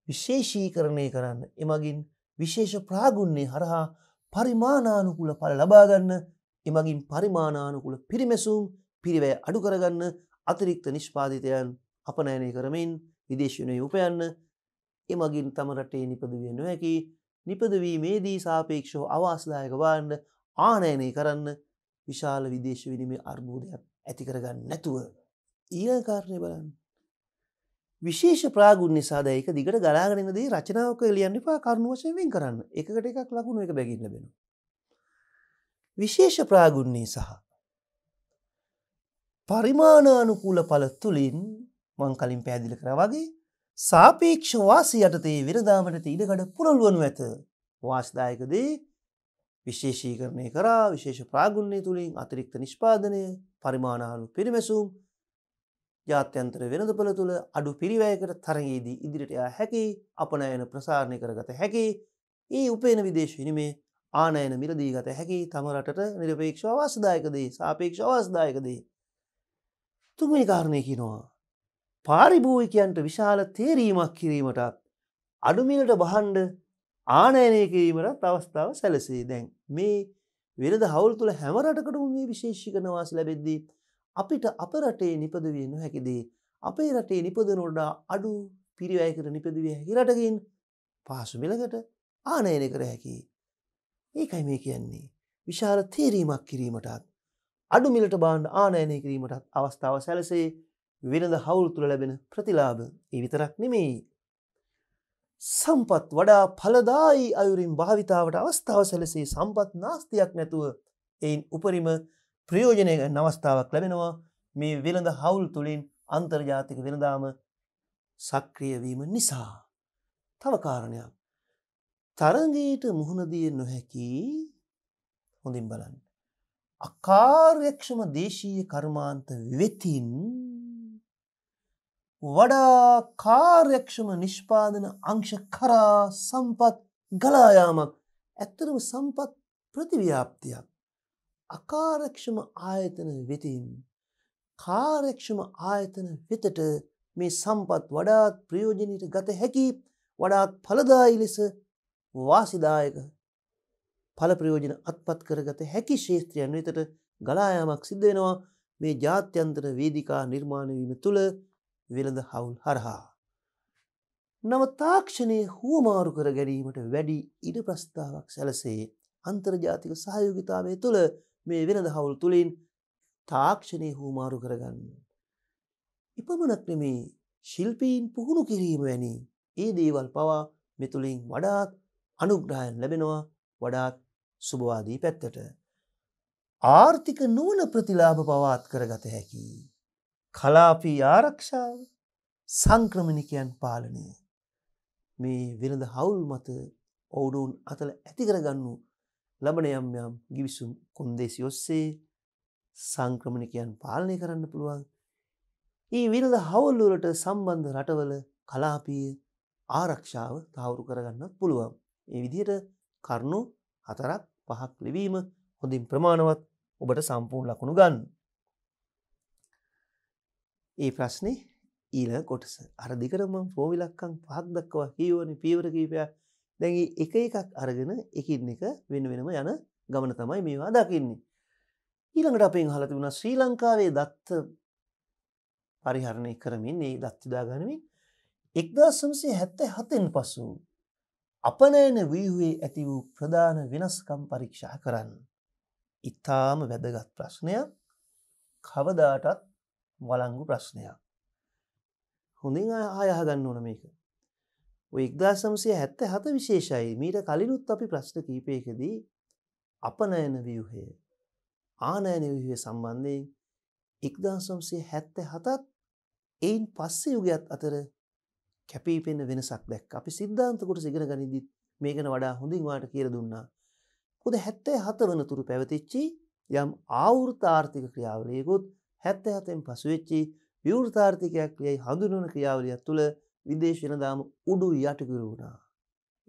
විශේෂී කරණය කරන්න එමගින් විශේෂ ප්‍රාගුන්නේ හරහා පරිමානානුකුල පල ලබාගන්න එමගින් පරිමානානුකුල පිරිමැසුම් පිරිවැය අඩු කරගන්න අතිරික්ත නිෂ්පාධිතයන් අපනෑනය කරමින් විදේශනය උපයන්න එමගින් තම රටේ නිපදවිය නොහැකි නිපදවීමේදී සාපේක්ෂෝ අවාසදායක වාන්න ආනයනය කරන්න විශාල විදේශ විනිමේ අර්බූධයක් ඇතිකරගන්න නැතුව. ඊලකාරණය බලන්න. විශේෂ ප්‍රාගුණ නිසාදයක දිගට ගලාගෙනදී රචනාවක එලියන්න පා කරුණු වශයෙන් කරන්න එකට එකක් ලකුණු එක බැගින්න බෙන. විශේෂ ප්‍රාගුණ්ණේ සහ. පරිමාණානුකූල පල තුළින් මං කලින් පැදිල කර වගේ සාපේක්ෂ වාසි යටතේ විරදාමනට ඉඩකඩ පුරල්ුවනු ඇත වාස්දායකදේ විශේෂීකරණය කරා විශේෂ ප්‍රාගුණය තුළින් අතිරික්ත නිෂ්පාදනය පරිමාණහලු පිරිමැසුම් ජාත්‍යන්තර වෙනද පළ තුළ අඩු පිරිවයකට තරගේදී ඉදිරිටයා හැකි අපනයන ප්‍රසාරණය කරගත හැකි ඒ උපේන විදේශ විනිමේ ආනයන මිලදී ගත හැකි තමරටට නිරපේක්ෂ අවස්දායකදේ සාපේක්ෂ අවස්දායකදේ තුන්මනි කාරණය කිනවා පාරිභූවිකයන්ට විශාල තේරීමක් කිරීමටත් අඩුමිලට බහන්ඩ ආනයනය කිරීමටත් අවස්ථාව සැලසේ දැන් මේ වෙනද හවුල් තුළ හැමරටකට මේ විශේෂිකනවාස ලැබෙද්දී අපිට අප රටේ නිපදවිය නොහැකිදේ අපේ රටේ නිපද නොඩා අඩු පිරිවයකට නිපදවිය හැකි රටකින් පාසු මිලකට ආනයනය කර හැකි ඒකයි මේ කියන්නේ විශාල තේරීමක් කිරීමටත් අඩු මිලට බාණ්ඩ ආනයනය කිරීමටත් අවස්ථාව සැලසේ වෙනද හවුල් තුළ ලැබෙන ප්‍රතිලාභ ඒ විතරක් නෙමෙයි. සම්පත් වඩා පලදායි අයුරින් භාවිතාවට අවස්ථාව සැලසේ සම්පත් නාස්තියක් නැතුව එයින් උපරිම ප්‍රයෝජනය නවස්ථාවක් ලැබෙනවා මේ වෙළඳ හවුල් තුළින් අන්තර්ජාතික වෙනදාම සක්‍රියවීම නිසා. තවකාරණයක්. තරගයට මුහුණදිය නොහැකි හොඳින් බලන්න. අකාර්යක්ෂම දේශීය කර්මාන්ත වෙතින් වඩා කාර්යක්ෂම නිෂ්පාදන අංශ කරා සම්පත් ගලායාමක් ඇත්තරම සම්පත් ප්‍රතිව්‍යාප්තියක් අකාරක්ෂම ආයතන වෙතින් කාරක්ෂම ආයතන වෙතට මේ සම්පත් වඩාත් ප්‍රයෝජනයට ගත හැකි වඩාත් පලදායි ලෙස වාසිදායක පල ප්‍රයෝජන අත්පත් කරගත හැකි ශේත්‍රයන් වෙතට ගලායාමක් සිද්ධ වෙනවා මේ ජාත්‍යන්තර වේදිකා නිර්මාණවීම තුළ වෙළඳ හවුල් හරහා. නව තාක්ෂණය හුවමාරු කර ගැනීමට වැඩි ඉඩ ප්‍රස්ථාවක් සැලසේ අන්තර්ජාතික සහයෝගිතාවය තුළ මේ වෙනද හවුල් තුළින් තාක්ෂණය හුවමාරු කරගන්න. ඉපමණක් නෙමේ ශිල්පීන් පුහුණු කිරීම වැනි ඒ දේවල් පවා මෙතුළින් වඩාත් අනුග්‍රහයන් ලැබෙනවා වඩාත් සුභවාදී පැත්තට. ආර්ථික නුවන ප්‍රතිලාභ පවාත් කරගත හැකි. කලාපී ආරක්ෂාව සංක්‍රමණිකයන් පාලනය මේ වෙළඳ හවුල් මත ඔවුඩුවන් අතල ඇතිකරගන්නු ලබන යම් යම් ගිවිසුම් කොන්දේසි ඔස්සේ සංක්‍රමණිකයන් පාලනය කරන්න පුළුවන් ඒ විරද හවල්ලුරට සම්බන්ධ රටවල කලාපීය ආරක්ෂාව තවුරු කරගන්නත් පුළුවන් ඒ විදියට කරුණු හතරක් පහක් ලෙවීම හොඳින් ප්‍රමාණවත් ඔබට සම්පූර්ණ ලකුණු ගන්න ඒ ප්‍රශ්නේ ඊළ කොටස අරදිකරම පෝවිලක්කං පහක්දක්කවා කියවන පීවර කීපයක් දැඟ එක එකක් අරගෙන එකින් එක වෙන වෙනම යන ගමන තමයි මේවා දකින්නේ. ඊළඟට අපෙන් හලති වුණ ශ්‍රී ලංකාවේ දත්ත පරිහරණය කරමින් ඒ දත්තිදාගනමින් එක්දාසම්සේ හැත්තැ හතෙන් පසු අපනෑන වීහුවේ ඇති වූ ප්‍රධාන වෙනස්කම් පරීක්ෂා කරන්න. ඉතාම වැදගත් ප්‍රශ්නයක් කවදාටත් වලංගු ප්‍රශ්නයක්. හොඳින් ආයහගන්න ඕන මේක. ඉක්දාසම්සය හැත්ත හත විශේෂයි මීට කලිනුත් අපි ප්‍රශ්න කීපයකදී අපනයන වියහය ආනයන විහය සම්බන්ධයෙන් ඉක්දාසම්සය හැත්ත හතත් එයින් පස්සේ යුගත් අතර කැපීපෙන් වෙනසක් දැක් අපි සිද්ධාන්තකොට සිගෙන ගනිදිත් මේකන වඩා හොඳින්වාට කියර දුන්නා. හොද හැත්තෑ හත වනතුරු පැවතිච්චි යම් ආවෘතාර්ථික ක්‍රියාවලයකුත් හැත්ත හතෙන් පසුවෙච්චි විවෘතාර්ථිකයක් යැයි හඳුනන ක්‍රියාවලියක් තුළ විදේශ වෙනදාම උඩු යටකුරු වුණා.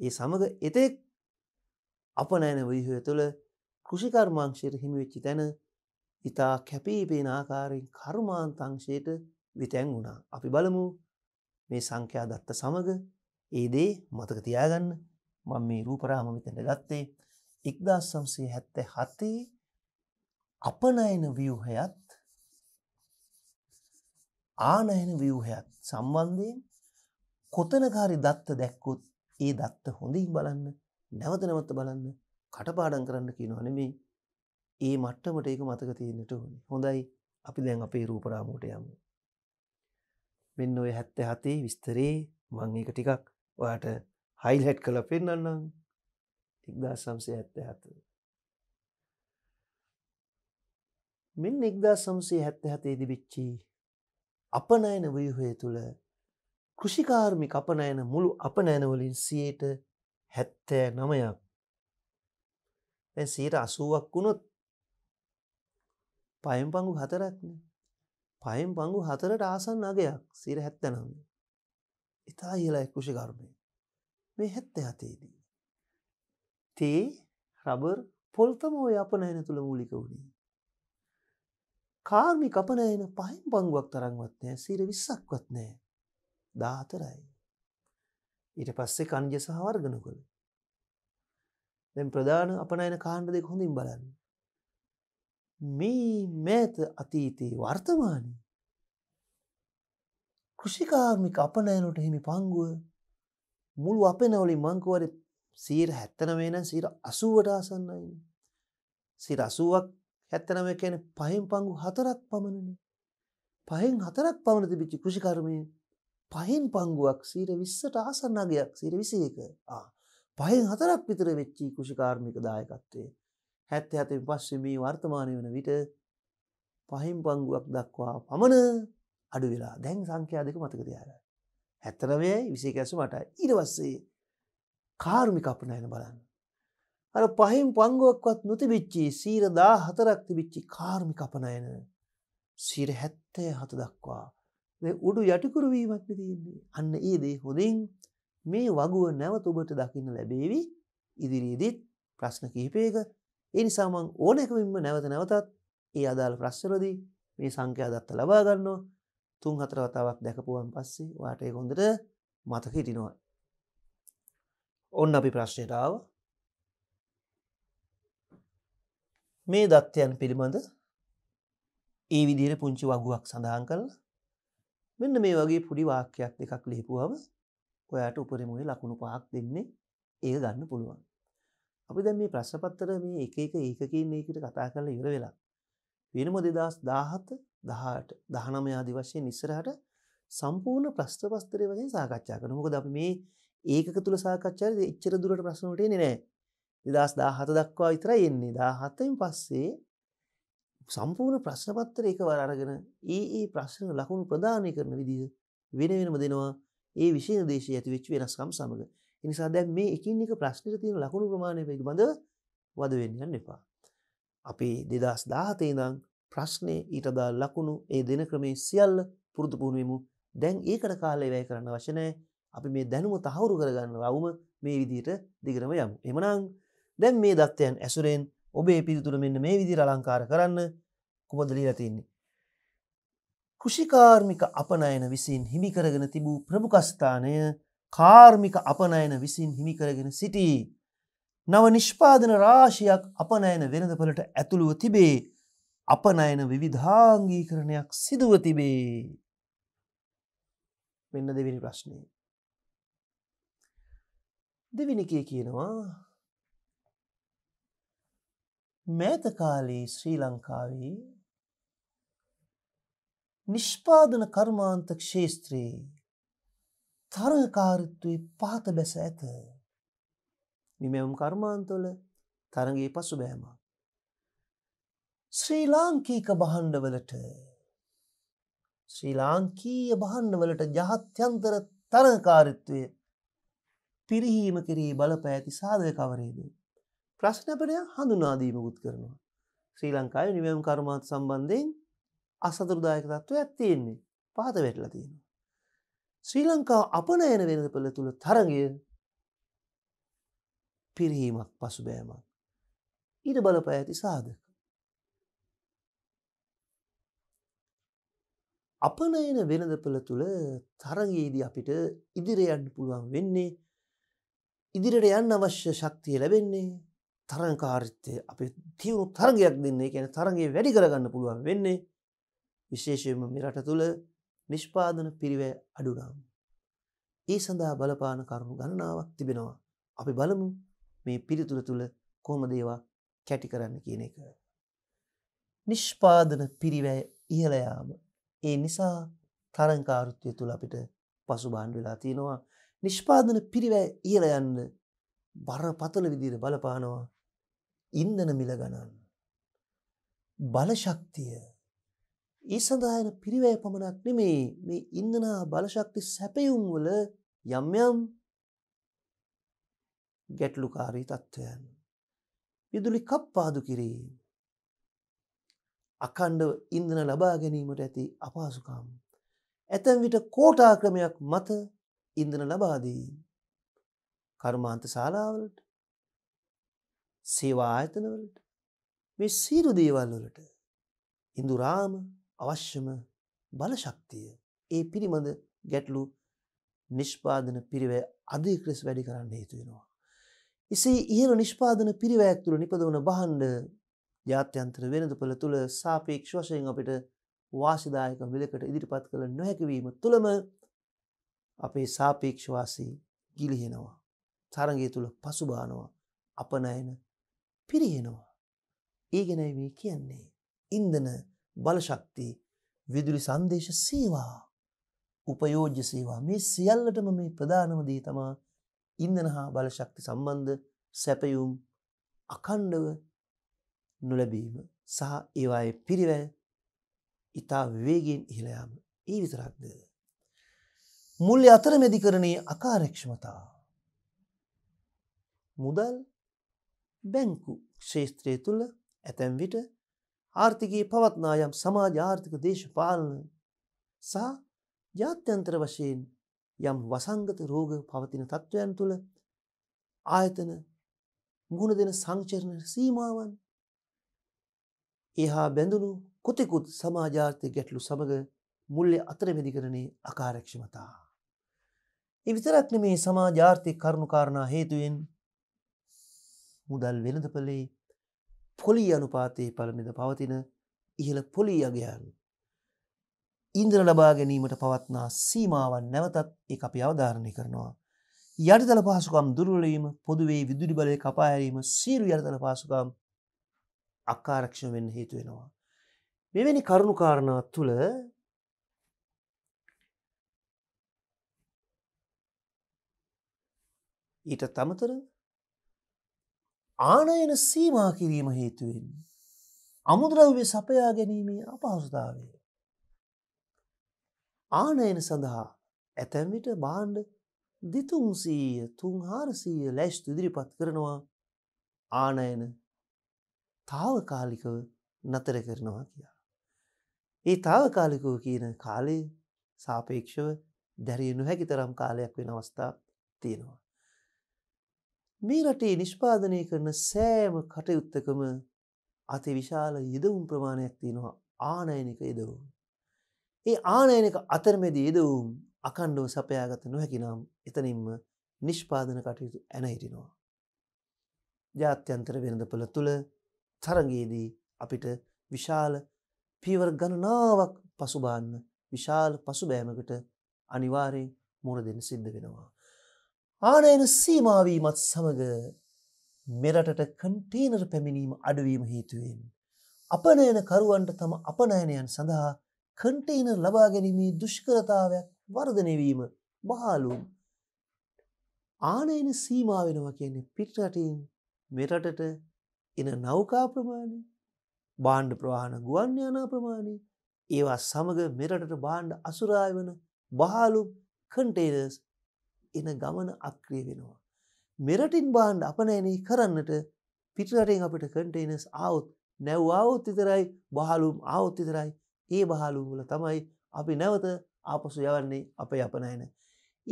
ඒ සමඟ එතෙක් අප නෑන වීහය තුළ කෘෂිකර්මාංශයට හිමිවෙච්චි තැන ඉතා කැපීපේන ආකාරයෙන් කර්මාන්තංශයට විතැන් වුණා. අපි බලමු මේ සංඛ්‍යා දත්ත සමඟ ඒදේ මතක තියාගන්න මං මේ රූපරාම මෙතැන ගත්තේ ඉක්දා සම්සේ හැත්තැ හතේ අපනයන වියූහයත් ආනයන ව්‍යූහයක් සම්බන්ධයෙන් කොතනකාරි දත්ත දැක්කොත් ඒ දත්ත හොඳින් බලන්න නැවත නැවත බලන්න කටපාඩන් කරන්න කියනවන මේ ඒ මට්ටමට ඒක මතක තියෙන්නට ඕනේ හොඳයි අපි දැන් අපේ රූපරාමූට යමු. මෙන්න ඔය හැත්ත හතේ විස්තරේ මං ඒක ටිකක් ඔයාට හයිල්හැට් කළ පෙන්න්නම් එක්දා සම්සේ හැත්ත හත. මෙන්න එක්දා සම්සේ හැත්ත හතේ දිවිච්චී අපනයන ව්‍යහය තුළ කෘෂිකාර්මික අපනයන මුළු අපනෑනවලින් සියයට හැත්තෑ නමයක් දැන් සීට අසුවක් වුණොත් පයම් පංගු හතරක්න පයම් පංගු හතරට ආසන් අගයක් සීර හැත්තනම් ඉතා ඉහලයි කෘෂිකර්මය මේ හැත්ත හතේදී තේ රබර් පොල්තම ඔය අප නැන තුළ මූලික වුණේ කාර්මික අපනයන පහෙන් බංගුවක් තරන්වත් නෑ සීර විස්සක්වත් නෑ දාතරයි. ඊට පස්සේ කන්ජ සහවර්ගන කොළ. දැම් ප්‍රධාන අපනයන කාණ්ඩ දෙක හොඳින් බලන්න. මේ මෑත අතීතයේ වර්තමානය කෘෂිකාර්මික අපනෑනොට හිමි පංගුව මුළු අපනවලින් මංකුවර සීර හැත්තනවේන සීර අසුවට ආසන්නයි. සිර අසුවක් 79 කියන්නේ පහෙන් පංගු හතරක් පමණනේ. පහෙන් හතරක් පමණ තිබිච්ච කෘෂිකර්මය පහෙන් පංගුවක් 120ට ආසන්න අගයක් 121. ආ. පහෙන් හතරක් විතර වෙච්ච කෘෂිකාර්මික දායකත්වයේ 77න් පස්සේ මේ වර්තමාන වෙන විට පහෙන් පංගුවක් දක්වා පමණ අඩු වෙලා. දැන් සංඛ්‍යා දෙක මතක තියාගන්න. 79යි 21 මටයි. ඊට පස්සේ කාර්මික අපනයන බලන්න. අර පහින් පංගුවක්වත් නොතිබිච්චි සීර දා හතරක් තිබිච්චි කාර්මික අපනයන සීර හැත්තය හත දක්වා උඩු යටිකුරුවීමක් තියන්නේ අන්න ඒ දේ හොඳින් මේ වගුව නැවත ඔබට දකින්න ලැබේවි ඉදිරියේදීත් ප්‍රශ්න කිහිපයක එනිසාමං ඕනැකමින්ම නැවත නැවතත් ඒ අදාළ ප්‍රශ්නලදී මේ සංඛ්‍යා දත්ත ලබා ගන්නවා තුන් හතර වතාවක් දැකපුුවන් පස්සේ වාටය හොඳට මතක හිටිනවා. ඔන්න අපි ප්‍රශ්නයටාව මේ දත්වයන් පිළිබඳ ඒ විදිර පුංචි වගුවක් සඳහන් කල් මෙන්න මේ වගේ පුඩි වාක්‍යයක් දෙකක් ලිහිපුුවම ඔයාට උපරිමුවේ ලකුණු පහක් දෙන්නේ ඒ ගන්න පුළුවන්. අපි දැ මේ ප්‍රශ්පත්තර මේ එක එක ඒකකින් ඒකට කතා කරල ඉර වෙලා. වෙනම දෙදස් දාහත දහට දහනමයාදි වශයෙන් නිස්සරහට සම්පූර්ණ ප්‍රශ්පස්තරය වගේ සාකච්ඡා කන මොකද අප මේ ඒක තුළ සාකච්ඡාද එච්චර දුරට ප්‍රශ්නට නෑ දෙදස් දාහත දක්වා විතර එන්නේ දාහත්තයින් පස්සේ සම්පූර්ණ ප්‍රශ්නපත්තර එකවර අරගෙන ඒ ඒ ප්‍රශ්න ලකුණු ප්‍රධානය කරන විදිහ වෙන වෙනම දෙනවා ඒ විශෂ දේශය ඇති වෙච් වෙනස්කම් සමඟ එනිසා දැන් මේ එකින් එක ප්‍රශ්නට තියෙන ලකුණු ප්‍රමාණය පිළිබඳ වදවෙන්නන්න එපා අපේ දෙදස් දාහතේ දං ප්‍රශ්නය ඊටදා ලකුණු ඒ දෙන ක්‍රමේ සියල්ල පුරුදු පුුණුවමු දැන් ඒකට කාලය වැය කරන්න වශනය අපි මේ දැනුම තහවුරු කරගන්න අවුම මේ විදියට දිගරම යම් එමනං දැන් මේ දත්වයන් ඇසුරෙන් ඔබේ පිරිතුර මෙන්න මේ විදි රලංකාර කරන්න කුමදලී ලතින්නේ. කෘෂිකාර්මික අපනයන විසින් හිමිකරගෙන තිබූ ප්‍රමුකස්ථානය කාර්මික අපනයන විසින් හිමිකරගෙන සිටී. නව නිෂ්පාදන රාශියක් අපනයන වෙනදපලට ඇතුළුව තිබේ අපනයන විවිධාංගී කරණයක් සිදුව තිබේ මෙන්න දෙවිනි ප්‍රශ්නය දෙවිනිකය කියනවා මෑතකාලී ශ්‍රී ලංකාවේ නිෂ්පාදන කර්මාන්ත ක්ෂේත්‍රයේ තරකාරිත්වයේ පහත බැස ඇත. නිමැවුම් කර්මාන්තවල තරගේ පසු බෑම. ශ්‍රී ලාංකීක බහණ්ඩවලට ශ්‍රී ලාංකීය බහණ්ඩවලට ජහත්‍යන්තර තරකාරිත්වය පිරිහීම කිරී බලපෑති සාධය කවරේද. ප්‍රශ්නපනයක් හඳුනාදීමකුත් කරනවා. ශ්‍රී ලංකායි නිවම් කර්මාත් සම්බන්ධයෙන් අසතුරදායක තත්ත්ව ඇත්තියෙන්නේ පාත වැටලා තියෙනවා. ශ්‍රී ලංකා අපනයන වෙනද පළ තුළ තරගය පිරිහීමක් පසුබෑමක්. ඉඩ බලපෑ ඇති සාධක. අපනයන වෙනද පළ තුළ තරගයේදී අපිට ඉදිරයන්න පුළුවන් වෙන්නේ ඉදිරිට යන්න අවශ්‍ය ශක්තිය ලැබෙන්නේ තරංකාරිත්වය අප තිවුණු තරගයක් දෙන්නේ ගැන තරගේ වැඩි කරගන්න පුළුවන් වෙන්නේ විශේෂයම මිරට තුළ නිෂ්පාදන පිරිවෑ අඩුනම්. ඒ සඳහා බලපාන කරුණු ගණනාවක් තිබෙනවා. අපි බලමු මේ පිරිතුර තුළ කොහොමදේවා කැටි කරන්න කියන එක. නිෂ්පාදන පිරිවැය ඉහලයාම ඒ නිසා තරංකාරුත්වය තුළ අපිට පසු බාණ්ඩ වෙලා තියෙනවා නිෂ්පාදන පිරිවැය ඉහල යන්න බර පතල විදිර බලපානවා ඉන්ධන මිල ගණන් බලශක්තිය ඒ සඳහාන පිරිවැය පමණක් නෙමේ මේ ඉන්දනා බලශක්ති සැපයුම්වල යම්යම් ගැටලුකාරී තත්ත්වයන් විදුලි කප්පාදු කිරීම අකණ්ඩව ඉන්දන ලබා ගැනීමට ඇති අපහසුකම් ඇතැම් විට කෝටා ක්‍රමයක් මත ඉන්දන ලබාදී කර්මාන්ත ශාලාවලට සේවා ආයතනවලට මේ සීරු දේවල් වලට ඉඳුරාම අවශ්‍යම බලශක්තිය ඒ පිළිබඳ ගැටලු නිෂ්පාදන පිරිවැය අධික ලෙස වැඩි කරන්න හේතු වෙනවා. එසේ ඉහළ නිෂ්පාදන පිරිවැයක් තුළ නිපදවන බහන්ඩ ජාත්‍යන්තර වෙනදපළ තුළ සාපේක්ෂ වශයෙන් අපිට වාසිදායක මිලකට ඉදිරිපත් කළ නොහැකිවීම තුළම අපේ සාපේක්ෂවාසී ගිලිහෙනවා. තරගේ තුළ පසුබානවා අපනයන පිරිහෙනවා. ඒ ගැනයි මේ කියන්නේ. ඉන්ධන බලශක්ති විදුලි සංදේශ සේවා උපයෝජ්‍ය සේවා මේ සියල්ලටම මේ ප්‍රධානම දේ තමා ඉන්ධන හා බලශක්ති සම්බන්ධ සැපයුම් අකණ්ඩව නොලැබීම සහ ඒවායේ පිරිවැය ඉතා වේගෙන් ඉහළයාම ඒ විතරක්ද. මුල්ල අතරමැදි කරණයේ අකාරක්ෂමතා. මුදල් බැංකු ක්ෂේත්‍රය තුළ ඇතැම් විට ආර්ථිකයේ පවත්නායම් සමාජ ආර්ථික දේශපාලන සහ ජාත්‍යන්තර වශයෙන් යම් වසංගත රෝග පවතින තත්ත්වයන් තුළ ආයතන ගුණ දෙන සංචරණ සීමාවන් එහා බැඳුණු කොතෙකුත් සමාජාර්ථය ගැටලු සමඟ මුල්ලෙ අතරමැදිකරණේ අකාරක්ෂමතා. එවිතරක්න මේ සමාජාර්ථය කරුණු කාරණා හේතුවෙන් මුදල් වෙළඳපලේ පොලී අනුපාතයේ පළමිඳ පවතින ඉහළ පොලී අගයන්. ඉන්ද්‍ර ලබා ගැනීමට පවත්නා සීමාවන් නැවතත් එක අපි අවධාරණය කරනවා. යටතල පහසුකම් දුරුවලීම පොදුවේ විදුරි බලය කපාහැරීම සීරු යටතල පහසුකම් අක්කාරක්ෂ වෙන්න හේතුවෙනවා. මෙවැනි කරුණුකාරණා තුළ ඊට තමතර ආනයන සීමා කිරීම හේතුවෙන්. අමුද්‍රව්‍ය සපයා ගැනීමේ අපහසුතාවය. ආනයන සඳහා ඇතැම්විට බාණ්ඩ දිතුන්සීය තුන් හාරසීය ලැස්් ඉදිරිපත් කරනවා ආනයන තාවකාලිකව නතර කරනවා කියා. ඒ තාවකාලිකව කියන කාලේ සාපේක්ෂව දැරියනු හැකි තරම් කාලයක් වෙන අවස්ථා තියෙනවා. මේ රටේ නිෂ්පාදනය කරන සෑම කටයුත්තකම අති විශාල යෙදවුම් ප්‍රමාණයක් තියෙනවා ආනයනික යෙදවුම්. ඒ ආනයනික අතරමැදි යෙදවුම් අකණ්ඩුව සපයාගත නොහැකිනම් එතනින්ම නිෂ්පාදන කටයුතු ඇනහිටිනවා. ජාත්‍යන්තර වෙනඳපළ තුළ තරගයේදී අපිට විශාල පීවර ගණනාවක් පසුබාන්න විශාල පසුබෑමකට අනිවාරයෙන් මුණ දෙන්න සිද්ධ වෙනවා. ආනයන සීමාවීමත් සමඟ මෙරටට කන්ටේනර් පැමිණීම අඩුවීම හේතුවෙන්. අපනයන කරුවන්ට තම අපනයනයන් සඳහා කන්ටේනර් ලබාගැනීමේ දුෂ්කරතාවයක් වර්ධනයවීම බහලුම්. ආනයන සීමාවෙනවා කියන්නේ පිටරටින් මෙරටට එන නෞකා ප්‍රමාණය බාණ්ඩ ප්‍රවාහන ගුවන්්‍යානා ප්‍රමාණය ඒවා සමඟ මෙරටට බාණ්ඩ අසුරාය වන බහලුම් කන්ටේනර්ස් එන ගමන අක්‍රිය වෙනවා. මෙරටින් බාන්්ඩ අපනෑනේ කරන්නට පිටරටෙන් අපිට කටේනස් අවුත් නැව් අවුත් විතරයි බහලුම් අවුත් විතරයි ඒ බහලුම්ගල තමයි අපි නැවත ආපසු යවන්නේ අප යපනයන.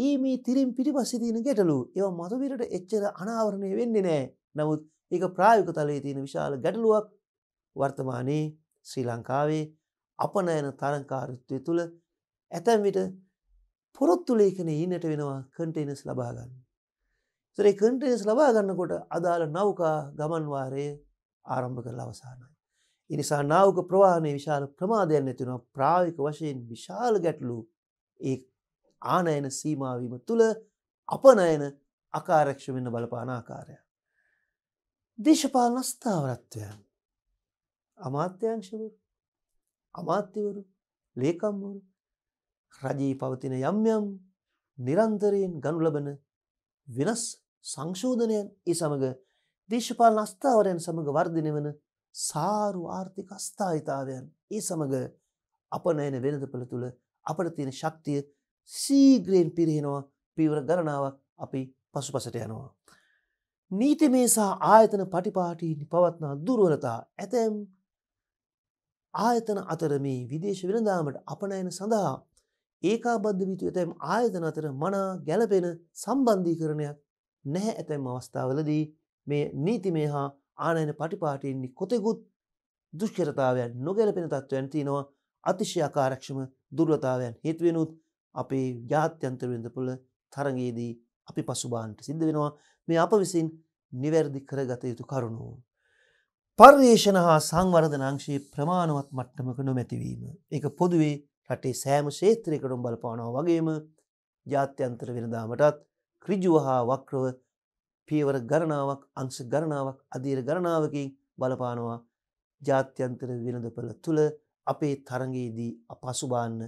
ඒ මේ තිරින් පිටි පස්සිතින ගැටලු ඒව මතුවිරට එච්චර අනාවරණය වෙන්න නෑ නමුත් ඒක ප්‍රායුක තලයේ තියෙන විශාල ගැටලුවක් වර්තමානයේ ශ්‍රී ලංකාවේ අපනයන තරංකාරත්වය තුළ ඇතැම් විට පොරොත්තු ලේඛනය ඊනට වෙනවා කන්ටේනස් ලබාගන්න. සරේ කන්ටේනස් ලබාගන්නකොට අදාළ නෞකා ගමන්වාරය ආරම්භ කරල අවසානයි. ඉනිසා නාවක ප්‍රවාහණය විශාල ප්‍රමාධයන් ඇතිෙනවා ප්‍රාවික වශයෙන් විශාල ගැටලු ඒ ආනයන සීමාවීම තුළ අපනයන අකාරක්ෂ වෙන්න බලපාන ආකාරය. දේශපාලන ස්ථාවරත්වයන් අමාත්‍යංශවරු අමාත්‍යවරු ලේකම්වරු රජයේ පවතින යම් යම් නිරන්තරයෙන් ගනු ලබන වෙනස් සංශෝධනයන් ඒ සමග දේශපාලන අස්ථාවරයන් සමඟ වර්ධනය වන සාරු ආර්ථික අස්ථායිතාවයන් ඒ සමඟ අප නෑන වෙනදපළ තුළ අපට තියෙන ශක්තිය සීග්‍රයෙන් පිරිහෙනවා පීවර ගණනාවක් අපි පසු පසට යනවා. නීති මේසා ආයතන පටිපාටීනි පවත්නා දුරුවලතා ඇතැම් ආයතන අතර මේ විදේශ වෙනදාමට අපනයන සඳහා ඒකාබද්ධ විතු ඇතැම් ආයතන අතර මනා ගැලපෙන සම්බන්ධීකරණයක් නැහැ ඇතැම් අවස්ථාවලදී මේ නීතිමේ හා ආනයන පටිපාටයෙන්නේ කොතෙකුත් දුෂ්කරතාවයන් නොගැලපෙන තත්ත්වයන් තියෙනවා අතිශ්‍යආකාරක්ෂම දුර්ලතාවයන් හේතුවෙනුත් අපේ ජාත්‍යන්තරවෙන්දපුල තරගේදී අපි පසුබාන්ට සිද්ධ වෙනවා මේ අප විසින් නිවැරදි කරගත යුතු කරුණු. පර්යේෂණ හා සංවර්ධනංශයේ ප්‍රමාණවත් මට්ටමක නොමැතිවීම. එක පොදුවේ රටේ සෑම ශේත්‍රයකටුම් බලපානවා වගේම ජාත්‍යන්තර වෙනදාමටත් ක්‍රිජුව හා වක්‍රව පියවර ගණනාවක් අංශ ගණනාවක් අධීර ගණනාවකින් බලපානවා ජාත්‍යන්තර වෙනදපල තුළ අපේ තරගයේදී අපසුබාන්න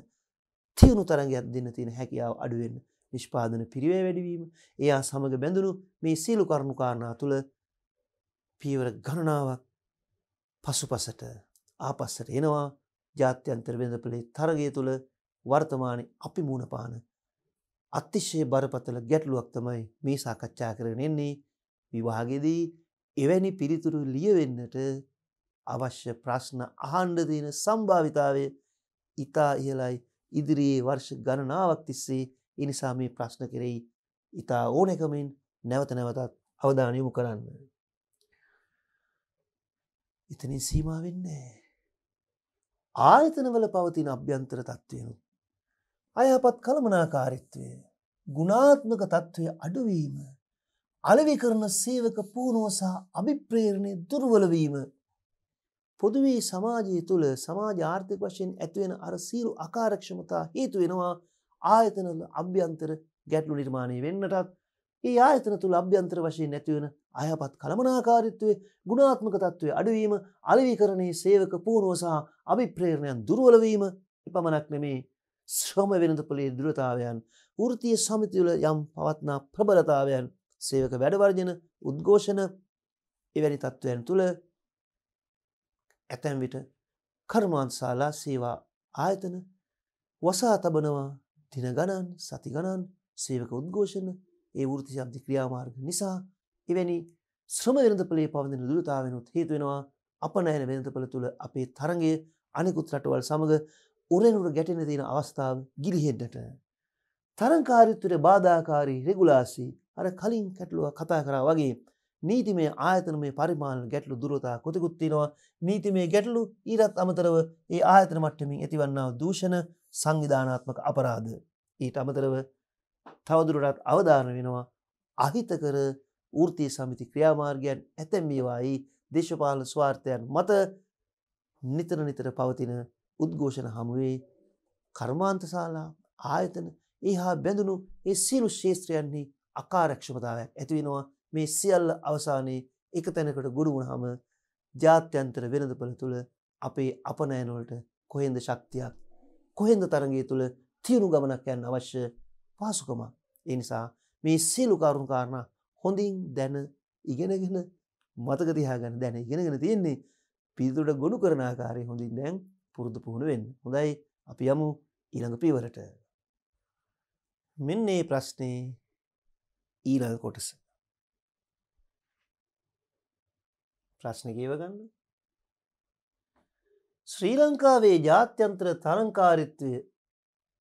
තියුණු තරගයක් දෙන්න තියෙන හැකියාව අඩුවෙන් නිෂ්පාදන පිරිවේ වැඩවීම එයා සමඟ බැඳුණු මේ සීලු කරුණු කාරණා තුළ පීවර ගණනාවක් පසුපසට ආපස්සට එනවා ජාත්‍යන්තර වෙඳපලේ තරගය තුළ වර්තමානය අපි මූුණපාන අතිශ්‍යය බරපතල ගැටලුවක් තමයි මේ සාකච්ඡා කරන එන්නේ විවාහගෙදී එවැනි පිරිතුරු ලියවෙන්නට අවශ්‍ය ප්‍රශ්න අහන්ඩදීන සම්භාවිතාවය ඉතා ඉහලයි ඉදිරියේ වර්ෂ ගණනාවක් තිස්සේ එනිසා මේ ප්‍රශ්න කෙරෙයි ඉතා ඕනැකමින් නැවත නැවතත් අවධානයමු කරන්න. එතනින් සීමාවෙන්නේ. ආයතනවල පවතින අභ්‍යන්තර තත්ත්වයනු. අයහපත් කළමනාකාරිත්වය ගුණාත්මක තත්ත්වය අඩුවීම අලවි කරන සේවක පූුණෝසා අභිප්‍රේරණය දුර්වලවීම පොදුවී සමාජය තුළ සමාජ ආර්ථික වශයෙන් ඇතිවෙන අර සීරු අකාරක්ෂමතා හේතුවෙනවා ආයතනල අභ්‍යන්තර ගැටලු නිර්මාණය වෙන්නටත් ඒ ආයතන තුළ අභ්‍යන්තර වශයෙන් නැතිවෙන අයපත් කළමනාකාරිත්වය ගුණාත්මක තත්ත්වය අඩුවීම අලවීකරණයේ සේවක පූුණුව සහ අභිප්‍රේරණයන් දුරුවලවීම එපමණක් නෙමේ ශ්‍රම වෙනදපලේ දුරතාවයන් ෘතිය සමිතිවල යම් පවත්නා ප්‍රබලතාවයන් සේවක වැඩවර්ජන උද්ඝෝෂණ එවැනි තත්ත්වයන් තුළ ඇතැම් විට කර්මාන්සාලා සේවා ආයතන වසා තබනවා දිනගණන් සතිගණන් සේවක උද්ඝෝෂණ ඒ ෘති ශබ්ද ක්‍රියාමාර්ග නිසා එවැනි ශ්‍රම වෙනදපලේ පවඳන දුරතාවෙනුත් හේතුවෙනවා අප නෑන වෙනදපල තුළ අපේ තරගේ අනෙකුත් රටවල් සමඟ උරෙනුර ගැටෙන තියෙන අවස්ථාව ගිරිහෙඩට. තරංකාරිත්තුට බාධාකාරී රෙගුලාසි අර කලින් කැටලුව කතා කරා වගේ නීතිමේ ආයතනමේ පරිමාණ ගැටලු දුරතා කොතිකුත්තිනවා නීතිමේ ගැටලු ඊරත් අමතරව ඒ ආයතන මට්ටමින් ඇතිවන්නාව දූෂණ සංවිධානාත්මක අපරාධ. ඊට අමතරව තවදුරටත් අවධාන වෙනවා අහිතකර ෘතිය සමිති ක්‍රියාමාර්ගයන් ඇතැම්බීවායි දේශපාලන ස්වාර්ථයන් මත නිතර නිතර පවතින උද්ඝෝෂණ හමුවේ කර්මාන්තශාලා ආයතන ඒහා බැඳුණු ඒ සිරු ශේත්‍රයන්හි අකාරක්ෂමතාවයක් ඇතිවෙනවා මේ සියල්ල අවසානයේ එක තැනකට ගුරුුණහම ජාත්‍යන්තර වෙනදපල තුළ අපේ අපනෑනොලට කොහෙන්ද ශක්තියක් කොහෙන්ද තරගේ තුළ තියුණු ගමනක් යන්න අවශ්‍ය පාසුකම. ඒ නිසා මේ සියලු කරුණු කාරණා හොඳින් දැන ඉගෙනගෙන මතක තියාගන්න දැන ඉගෙනගෙන තියෙන්නේ පිළිතුරට ගොනු කරන ආකාරය හොඳින් දැන් පුරුදු පුහුණු වෙන්න. හොඳයි අපි යමු ඊළඟ පියවරට. මෙන්න මේ ප්‍රශ්නේ ඊළඟ කොටස. ප්‍රශ්න කියව ගන්න. ශ්‍රී ලංකාවේ ජාත්‍යන්ත්‍ර තරංකාරීත්වය